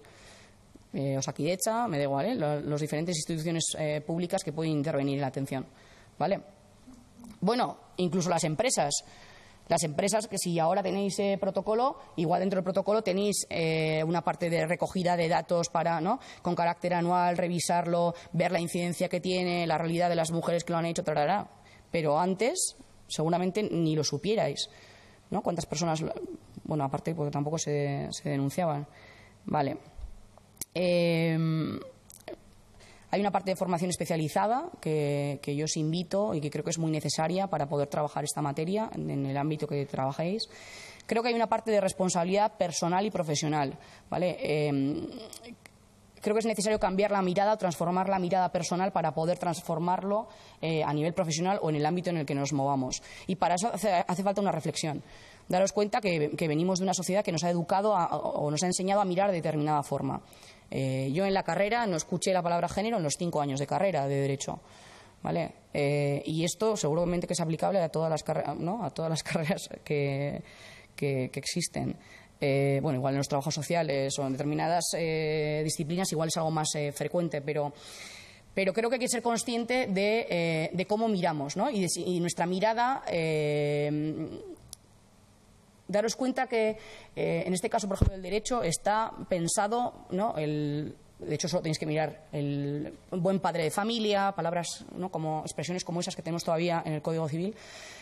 Os Eh, hecha, me da igual, ¿eh? Los, diferentes instituciones eh, públicas que pueden intervenir en la atención, ¿vale? Bueno, incluso las empresas. Las empresas que si ahora tenéis eh, protocolo, igual dentro del protocolo tenéis una parte de recogida de datos para, ¿no? Con carácter anual, revisarlo, ver la incidencia que tiene, la realidad de las mujeres que lo han hecho, tratará pero antes seguramente ni lo supierais, ¿no? ¿Cuántas personas, bueno, aparte porque tampoco se, denunciaban? Vale. Em, hay una parte de formación especializada que, yo os invito y que creo que es muy necesaria para poder trabajar esta materia en el ámbito que trabajéis. Creo que hay una parte de responsabilidad personal y profesional. ¿vale? Em, creo que es necesario cambiar la mirada, transformar la mirada personal para poder transformarlo eh, a nivel profesional o en el ámbito en el que nos movamos. Y para eso hace, falta una reflexión. Daros cuenta que, venimos de una sociedad que nos ha educado o nos ha enseñado a mirar de determinada forma. Eh, yo en la carrera no escuché la palabra género en los cinco años de carrera de Derecho. Eh, y esto seguramente que es aplicable a todas las, carreras que existen. Eh, bueno, igual en los trabajos sociales o en determinadas eh, disciplinas igual es algo más eh, frecuente, pero pero creo que hay que ser consciente de, cómo miramos, ¿no? Y, nuestra mirada daros cuenta que en este caso, por ejemplo, del derecho está pensado, ¿no? El, de hecho, solo tenéis que mirar el buen padre de familia, palabras como expresiones como esas que tenemos todavía en el Código Civil.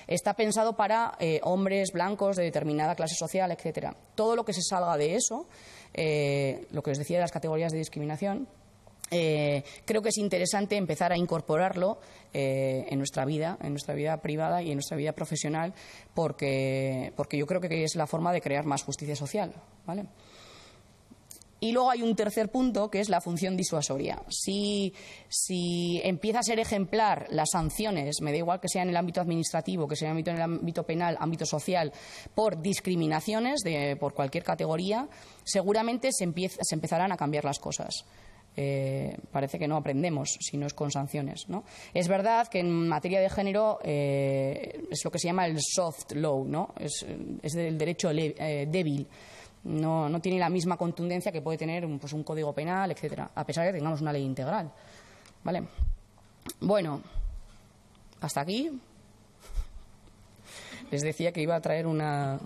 Está pensado para eh, hombres blancos de determinada clase social, etcétera. Todo lo que se salga de eso, eh, lo que os decía de las categorías de discriminación, eh, creo que es interesante empezar a incorporarlo en nuestra vida, en nuestra vida privada y en nuestra vida profesional, porque, porque yo creo que es la forma de crear más justicia social. ¿vale? Y luego hay un tercer punto que es la función disuasoria. Si, si empieza a ser ejemplar las sanciones, me da igual que sea en el ámbito administrativo, que sea en el ámbito, en el ámbito penal, ámbito social, por discriminaciones por cualquier categoría, seguramente se, empezarán a cambiar las cosas. Eh, parece que no aprendemos si no es con sanciones. ¿no? Es verdad que en materia de género eh, es lo que se llama el soft law, ¿no? es, el derecho eh, débil. No, no tiene la misma contundencia que puede tener pues, un código penal, etcétera, a pesar de que tengamos una ley integral. ¿Vale? Bueno, hasta aquí. Les decía que iba a traer un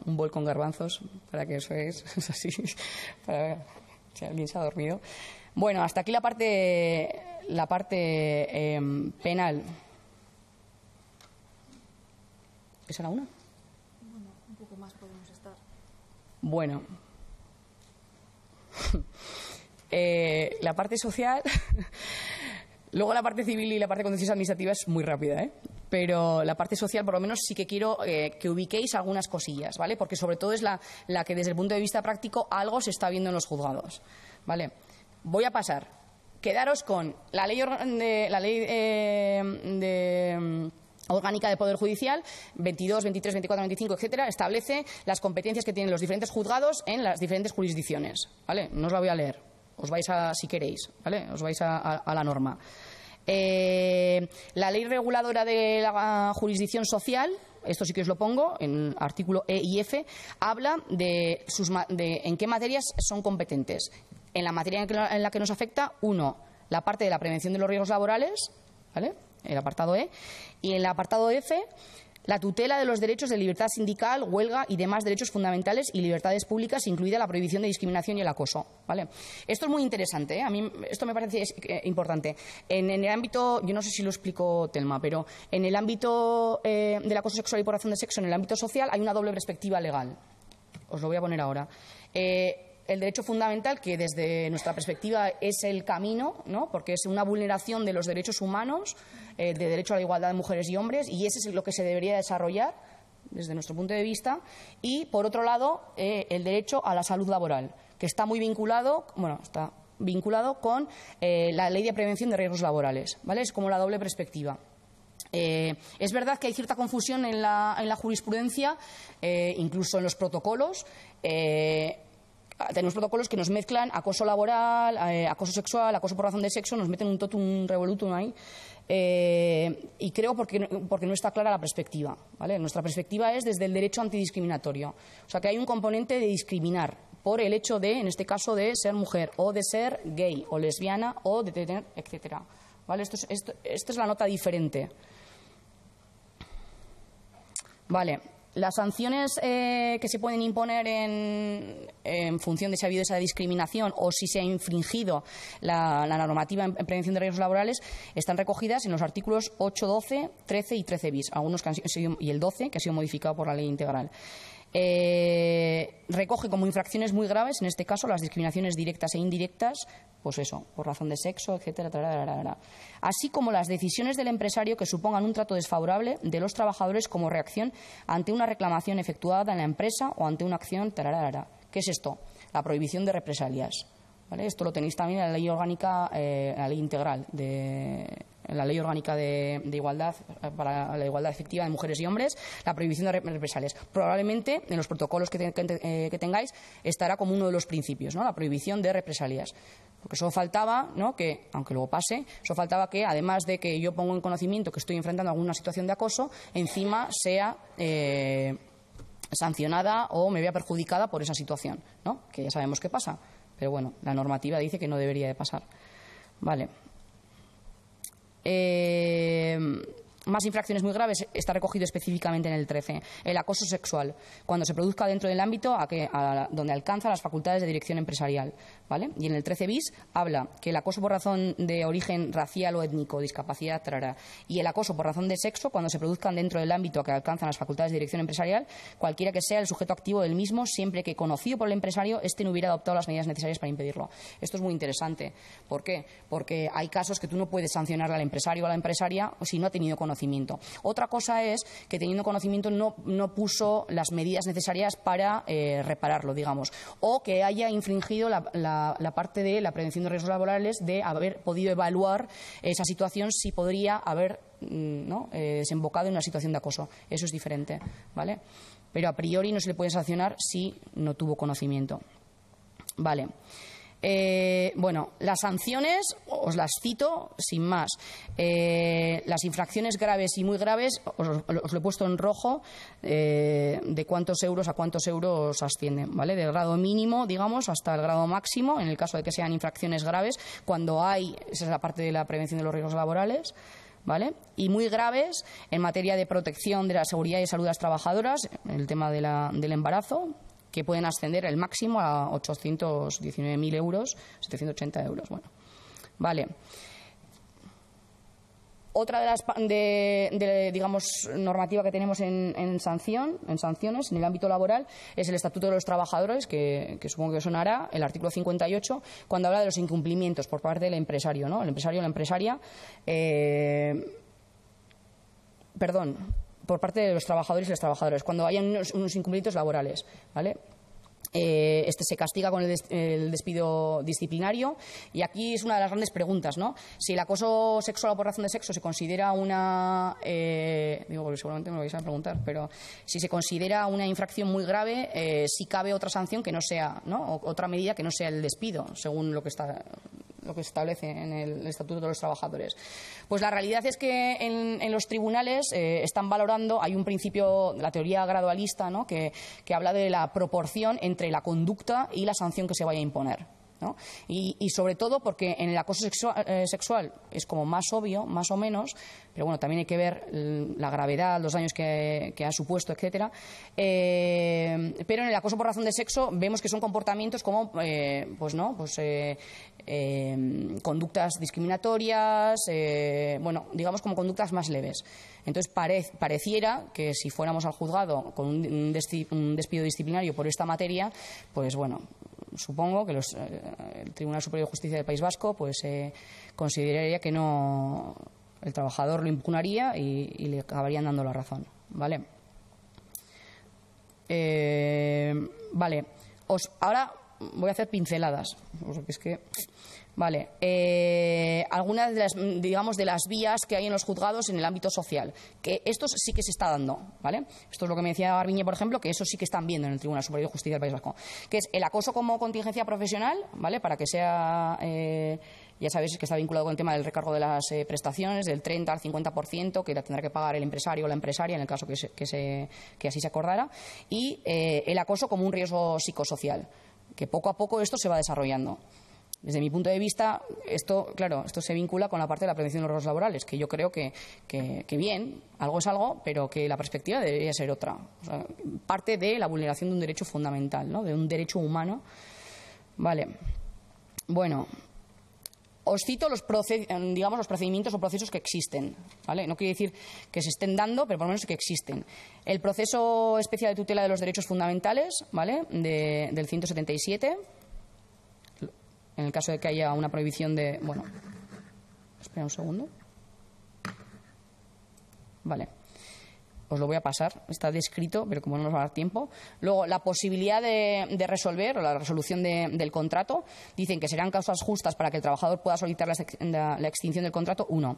bol con garbanzos para que eso es así, si alguien se ha dormido. Bueno, hasta aquí la parte, la parte em, penal. ¿Esa era una? Bueno, un poco más podemos estar. Bueno, Eh, la parte social, luego la parte civil y la parte contencioso administrativa es muy rápida, ¿eh? pero la parte social por lo menos sí que quiero eh, que ubiquéis algunas cosillas, ¿vale? Porque sobre todo es la, que desde el punto de vista práctico algo se está viendo en los juzgados, ¿vale? Voy a pasar. Quedaros con la ley, de, la ley eh, de orgánica de Poder Judicial, 22, 23, 24, 25, etcétera, establece las competencias que tienen los diferentes juzgados en las diferentes jurisdicciones. ¿Vale? No os la voy a leer. Os vais a, si queréis, ¿vale? Os vais a, la norma. Eh, la ley reguladora de la jurisdicción social, esto sí que os lo pongo, en artículo E y F, habla de, sus, de en qué materias son competentes. En la materia en la que nos afecta, uno, la parte de la prevención de los riesgos laborales, ¿vale? el apartado E, y en el apartado F la tutela de los derechos de libertad sindical, huelga y demás derechos fundamentales y libertades públicas, incluida la prohibición de discriminación y el acoso. ¿vale? Esto es muy interesante, ¿eh? a mí esto me parece eh, importante. En, el ámbito, yo no sé si lo explico Telma, pero en el ámbito eh, del acoso sexual y por razón de sexo, en el ámbito social, hay una doble perspectiva legal. Os lo voy a poner ahora. el derecho fundamental, que desde nuestra perspectiva es el camino, ¿no? porque es una vulneración de los derechos humanos eh, de derecho a la igualdad de mujeres y hombres, y ese es lo que se debería desarrollar desde nuestro punto de vista, y por otro lado, eh, el derecho a la salud laboral, que está muy vinculado, bueno, está vinculado con eh, la ley de prevención de riesgos laborales, ¿vale? Es como la doble perspectiva. es verdad que hay cierta confusión en la, en la jurisprudencia, incluso en los protocolos tenemos protocolos que nos mezclan acoso laboral, acoso sexual, acoso por razón de sexo, nos meten un totum revolutum ahí. Eh, y creo porque, no está clara la perspectiva. ¿vale? Nuestra perspectiva es desde el derecho antidiscriminatorio. O sea, que hay un componente de discriminar por el hecho de, en este caso, de ser mujer o de ser gay o lesbiana o de tener, etcétera. ¿Vale? esta es la nota diferente. Vale. Las sanciones eh, que se pueden imponer en, función de si ha habido esa discriminación o si se ha infringido la, normativa en prevención de riesgos laborales están recogidas en los artículos 8, 12, 13 y 13 bis, algunos que y el 12 que ha sido modificado por la ley integral. Eh, recoge como infracciones muy graves, en este caso, las discriminaciones directas e indirectas, pues eso, por razón de sexo, etcétera, así como las decisiones del empresario que supongan un trato desfavorable de los trabajadores como reacción ante una reclamación efectuada en la empresa o ante una acción. ¿Qué es esto? La prohibición de represalias. Esto lo tenéis también en la ley orgánica, eh, la ley integral, de, la ley orgánica de, igualdad, eh, para la igualdad efectiva de mujeres y hombres, la prohibición de represalias. Probablemente en los protocolos eh, que, tengáis estará como uno de los principios, ¿no? la prohibición de represalias. Porque eso faltaba, ¿no? que, aunque luego pase, eso faltaba que, además de que yo ponga en conocimiento que estoy enfrentando alguna situación de acoso, encima sea sancionada o me vea perjudicada por esa situación, ¿no? que ya sabemos qué pasa pero bueno, la normativa dice que no debería de pasar. Vale. Eh, más infracciones muy graves está recogido específicamente en el 13, el acoso sexual, cuando se produzca dentro del ámbito a que, donde alcanza las facultades de dirección empresarial. ¿vale? Y en el 13 bis habla que el acoso por razón de origen racial o étnico, discapacidad, trara, y el acoso por razón de sexo, cuando se produzcan dentro del ámbito a que alcanzan las facultades de dirección empresarial, cualquiera que sea el sujeto activo del mismo, siempre que conocido por el empresario, éste no hubiera adoptado las medidas necesarias para impedirlo. Esto es muy interesante. ¿Por qué? Porque hay casos que tú no puedes sancionarle al empresario o a la empresaria si no ha tenido conocimiento otra cosa es que teniendo conocimiento no, puso las medidas necesarias para eh, repararlo, digamos, o que haya infringido la, parte de la prevención de riesgos laborales de haber podido evaluar esa situación si podría haber mm, eh, desembocado en una situación de acoso. Eso es diferente, ¿vale? Pero a priori no se le puede sancionar si no tuvo conocimiento. Vale. Eh, bueno, las sanciones, os las cito sin más. Eh, las infracciones graves y muy graves, os, lo he puesto en rojo, eh, de cuántos euros a cuántos euros ascienden, ¿vale? Del grado mínimo, digamos, hasta el grado máximo, en el caso de que sean infracciones graves, cuando hay, esa es la parte de la prevención de los riesgos laborales. ¿Vale? Y muy graves en materia de protección de la seguridad y salud de las trabajadoras, el tema del embarazo, que pueden ascender el máximo a 819.000 euros, 780 euros. Bueno, vale. Otra de las de, digamos normativa que tenemos en, sanción, en sanciones, en el ámbito laboral, es el Estatuto de los Trabajadores, que, supongo que sonará, el artículo 58, cuando habla de los incumplimientos por parte del empresario, ¿no? El empresario, la empresaria. Eh, perdón, por parte de los trabajadores y las trabajadoras cuando hayan unos, incumplimientos laborales, ¿vale? Eh, este se castiga con el, despido disciplinario y aquí es una de las grandes preguntas, ¿no? Si el acoso sexual por razón de sexo se considera una, eh, digo seguramente me vais a preguntar, pero si se considera una infracción muy grave, eh, si cabe otra sanción que no sea, ¿no? otra medida que no sea el despido, según lo que está lo que se establece en el Estatuto de los Trabajadores. Pues la realidad es que en, los tribunales eh, están valorando, hay un principio, la teoría gradualista, ¿no? que, habla de la proporción entre la conducta y la sanción que se vaya a imponer. Y, sobre todo porque en el acoso eh, sexual, es como más obvio, más o menos, pero bueno, también hay que ver la gravedad, los daños que, ha supuesto, etcétera. Eh, pero en el acoso por razón de sexo vemos que son comportamientos como, pues no, pues Em, conductas discriminatorias, eh, bueno, digamos como conductas más leves. Entonces pareciera que si fuéramos al juzgado con un, despido disciplinario por esta materia, pues bueno, supongo que eh, el Tribunal Superior de Justicia del País Vasco pues eh, consideraría que no el trabajador lo impugnaría y, le acabarían dando la razón, ¿vale? vale, os, ahora voy a hacer pinceladas. vale. Eh, algunas de las, digamos, de las vías que hay en los juzgados en el ámbito social. Que esto sí que se está dando, ¿vale? Esto es lo que me decía Garbiñe, por ejemplo, que eso sí que están viendo en el Tribunal Superior de Justicia del País Vasco. Que es el acoso como contingencia profesional, ¿vale? Para que sea... Eh, ya sabéis que está vinculado con el tema del recargo de las eh, prestaciones, del 30 al 50%, que la tendrá que pagar el empresario o la empresaria en el caso que, que así se acordara, y el acoso como un riesgo psicosocial que poco a poco esto se va desarrollando. Desde mi punto de vista, esto, claro, esto se vincula con la parte de la prevención de los riesgos laborales, que yo creo que, bien, algo es algo, pero que la perspectiva debería ser otra. parte de la vulneración de un derecho fundamental, ¿no? de un derecho humano. Vale. Bueno, os cito los, em, digamos, los procedimientos o procesos que existen. ¿vale? No quiere decir que se estén dando, pero por lo menos que existen. El proceso especial de tutela de los derechos fundamentales ¿vale? del 177, en el caso de que haya una prohibición de. Bueno, espera un segundo. Vale os lo voy a pasar, está descrito, pero como no nos va a dar tiempo. Luego, la posibilidad de, resolver o la resolución del contrato, dicen que serán causas justas para que el trabajador pueda solicitar la, extinción del contrato. Uno,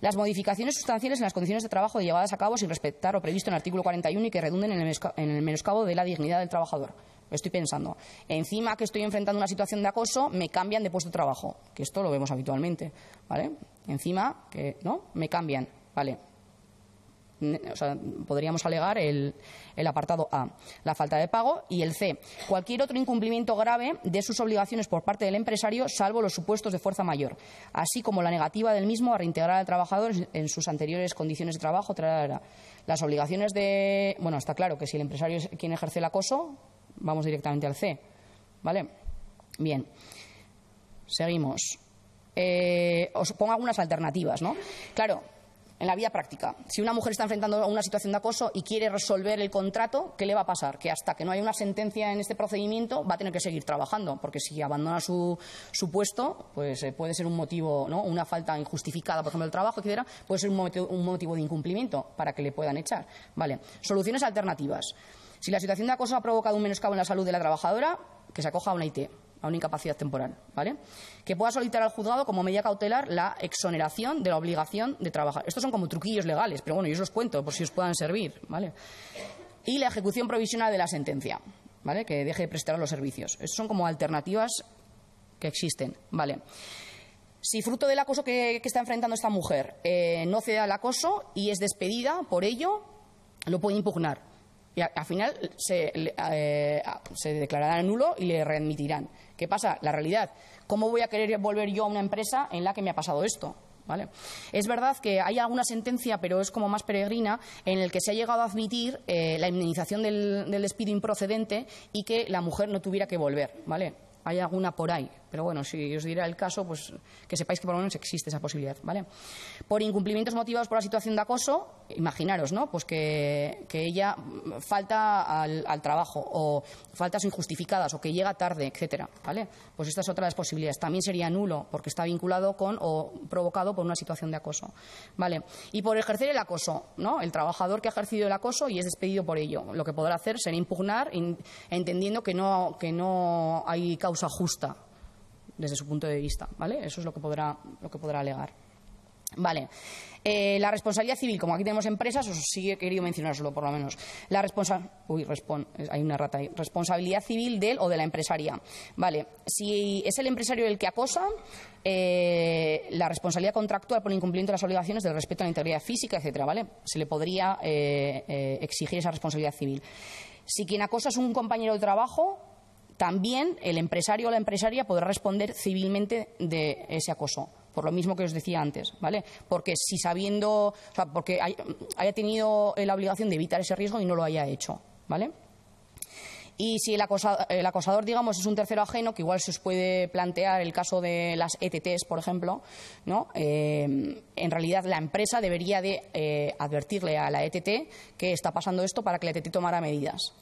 las modificaciones sustanciales en las condiciones de trabajo llevadas a cabo sin respetar o previsto en el artículo 41 y que redunden en el, en el menoscabo de la dignidad del trabajador. Estoy pensando, encima que estoy enfrentando una situación de acoso, me cambian de puesto de trabajo, que esto lo vemos habitualmente, ¿vale? Encima que, ¿no? Me cambian, ¿vale? o podríamos alegar el, apartado A, la falta de pago, y el C, cualquier otro incumplimiento grave de sus obligaciones por parte del empresario, salvo los supuestos de fuerza mayor, así como la negativa del mismo a reintegrar al trabajador en sus anteriores condiciones de trabajo. Las obligaciones de. Bueno, está claro que si el empresario es quien ejerce el acoso, vamos directamente al C. ¿Vale? Bien. Seguimos. Eh, os pongo algunas alternativas, ¿no? Claro, en la vida práctica. Si una mujer está enfrentando una situación de acoso y quiere resolver el contrato, ¿qué le va a pasar? Que hasta que no haya una sentencia en este procedimiento va a tener que seguir trabajando, porque si abandona su, puesto, pues eh, puede ser un motivo, una falta injustificada, por ejemplo, del trabajo, etcétera, puede ser un motivo, de incumplimiento para que le puedan echar. Vale. Soluciones alternativas. Si la situación de acoso ha provocado un menoscabo en la salud de la trabajadora, que se acoja a una IT a una incapacidad temporal, ¿vale? Que pueda solicitar al juzgado como medida cautelar la exoneración de la obligación de trabajar. Estos son como truquillos legales, pero bueno, yo os los cuento por si os puedan servir, ¿vale? Y la ejecución provisional de la sentencia, ¿vale? Que deje de prestar los servicios. Estas son como alternativas que existen, ¿vale? Si fruto del acoso que, está enfrentando esta mujer eh, no cede al acoso y es despedida por ello, lo puede impugnar y al final eh, se, declarará nulo y le readmitirán. ¿Qué pasa? La realidad. ¿Cómo voy a querer volver yo a una empresa en la que me ha pasado esto? ¿Vale? Es verdad que hay alguna sentencia, pero es como más peregrina, en la que se ha llegado a admitir eh, la indemnización del, del, despido improcedente y que la mujer no tuviera que volver, ¿vale? Hay alguna por ahí, pero bueno, si os diera el caso, pues que sepáis que por lo menos existe esa posibilidad, Por incumplimientos motivados por la situación de acoso, imaginaros, Pues que, ella falta al, trabajo o faltas injustificadas o que llega tarde, etcétera, Pues esta es otra de las posibilidades. También sería nulo porque está vinculado con o provocado por una situación de acoso, Y por ejercer el acoso, El trabajador que ha ejercido el acoso y es despedido por ello. Lo que podrá hacer será impugnar entendiendo que no hay causa justa, desde su punto de vista, ¿vale? Eso es lo que podrá, lo que podrá alegar. Vale. Eh, la responsabilidad civil, como aquí tenemos empresas, os sí he querido mencionárselo por lo menos. La responsa Uy, respon hay una rata Responsabilidad civil del o de la empresaria. Vale. Si es el empresario el que acosa, eh, la responsabilidad contractual por incumplimiento de las obligaciones del respeto a la integridad física, etcétera, ¿vale? Se le podría eh, exigir esa responsabilidad civil. Si quien acosa es un compañero de trabajo, también el empresario o la empresaria podrá responder civilmente de ese acoso por lo mismo que os decía antes, ¿vale? Porque si sabiendo, porque haya tenido la obligación de evitar ese riesgo y no lo haya hecho, ¿vale? Y si el acosador, digamos, es un tercero ajeno, que igual se os puede plantear el caso de las ETTs, por ejemplo, ¿no? Eh, en realidad la empresa debería de eh, advertirle a la ETT que está pasando esto para que la ETT tomara medidas,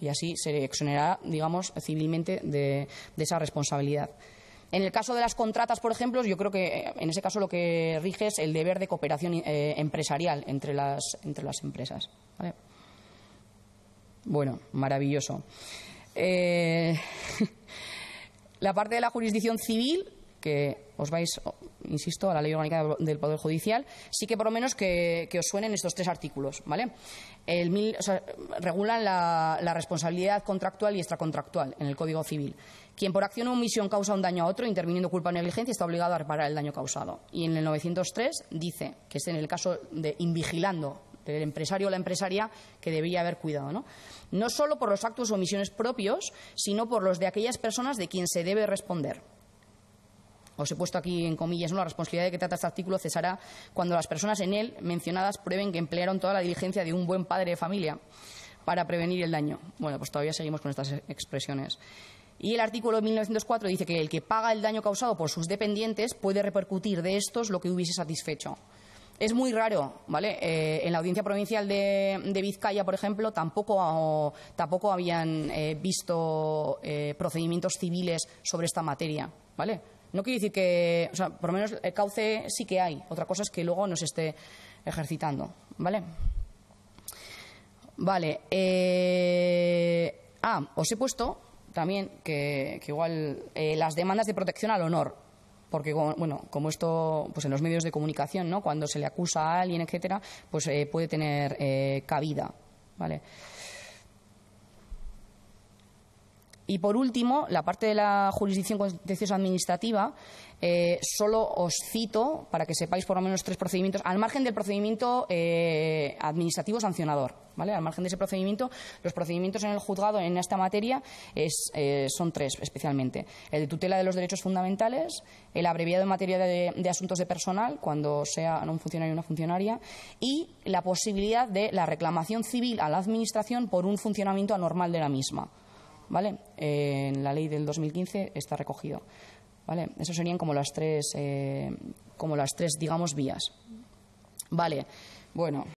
y así se exonerará, digamos, civilmente de, esa responsabilidad. En el caso de las contratas, por ejemplo, yo creo que eh, en ese caso lo que rige es el deber de cooperación eh, empresarial entre las, entre las empresas. Bueno, maravilloso. Eh, la parte de la jurisdicción civil que os vais, insisto, a la ley orgánica del Poder Judicial, sí que por lo menos que, os suenen estos tres artículos, ¿vale? regulan la, responsabilidad contractual y extracontractual en el Código Civil. Quien por acción o omisión causa un daño a otro, interviniendo culpa o negligencia, está obligado a reparar el daño causado. Y en el 903 dice que es en el caso de invigilando del empresario o la empresaria que debería haber cuidado. ¿no? no solo por los actos o omisiones propios, sino por los de aquellas personas de quien se debe responder os he puesto aquí en comillas, la responsabilidad de que trata este artículo cesará cuando las personas en él mencionadas prueben que emplearon toda la diligencia de un buen padre de familia para prevenir el daño. Bueno, pues todavía seguimos con estas expresiones. Y el artículo 1904 dice que el que paga el daño causado por sus dependientes puede repercutir de estos lo que hubiese satisfecho. Es muy raro, ¿vale? Eh, en la audiencia provincial de, Vizcaya, por ejemplo, tampoco, tampoco habían eh, visto eh, procedimientos civiles sobre esta materia, ¿vale? No quiere decir que, o sea, por lo menos el cauce sí que hay. Otra cosa es que luego no se esté ejercitando, ¿vale? Vale. Eh, ah, os he puesto también que, igual eh, las demandas de protección al honor porque bueno como esto pues en los medios de comunicación no cuando se le acusa a alguien etcétera pues eh, puede tener cabida vale Y por último, la parte de la jurisdicción contencioso administrativa, eh, solo os cito para que sepáis por lo menos tres procedimientos, al margen del procedimiento eh, administrativo sancionador. ¿Vale? Al margen de ese procedimiento, los procedimientos en el juzgado en esta materia eh, son tres especialmente. El de tutela de los derechos fundamentales, el abreviado en materia de, de asuntos de personal, cuando sea un funcionario o una funcionaria, y la posibilidad de la reclamación civil a la Administración por un funcionamiento anormal de la misma. ¿vale? en la ley del 2015 está recogido, ¿vale? Esas serían como las tres, eh, como las tres, digamos, vías. Vale, bueno.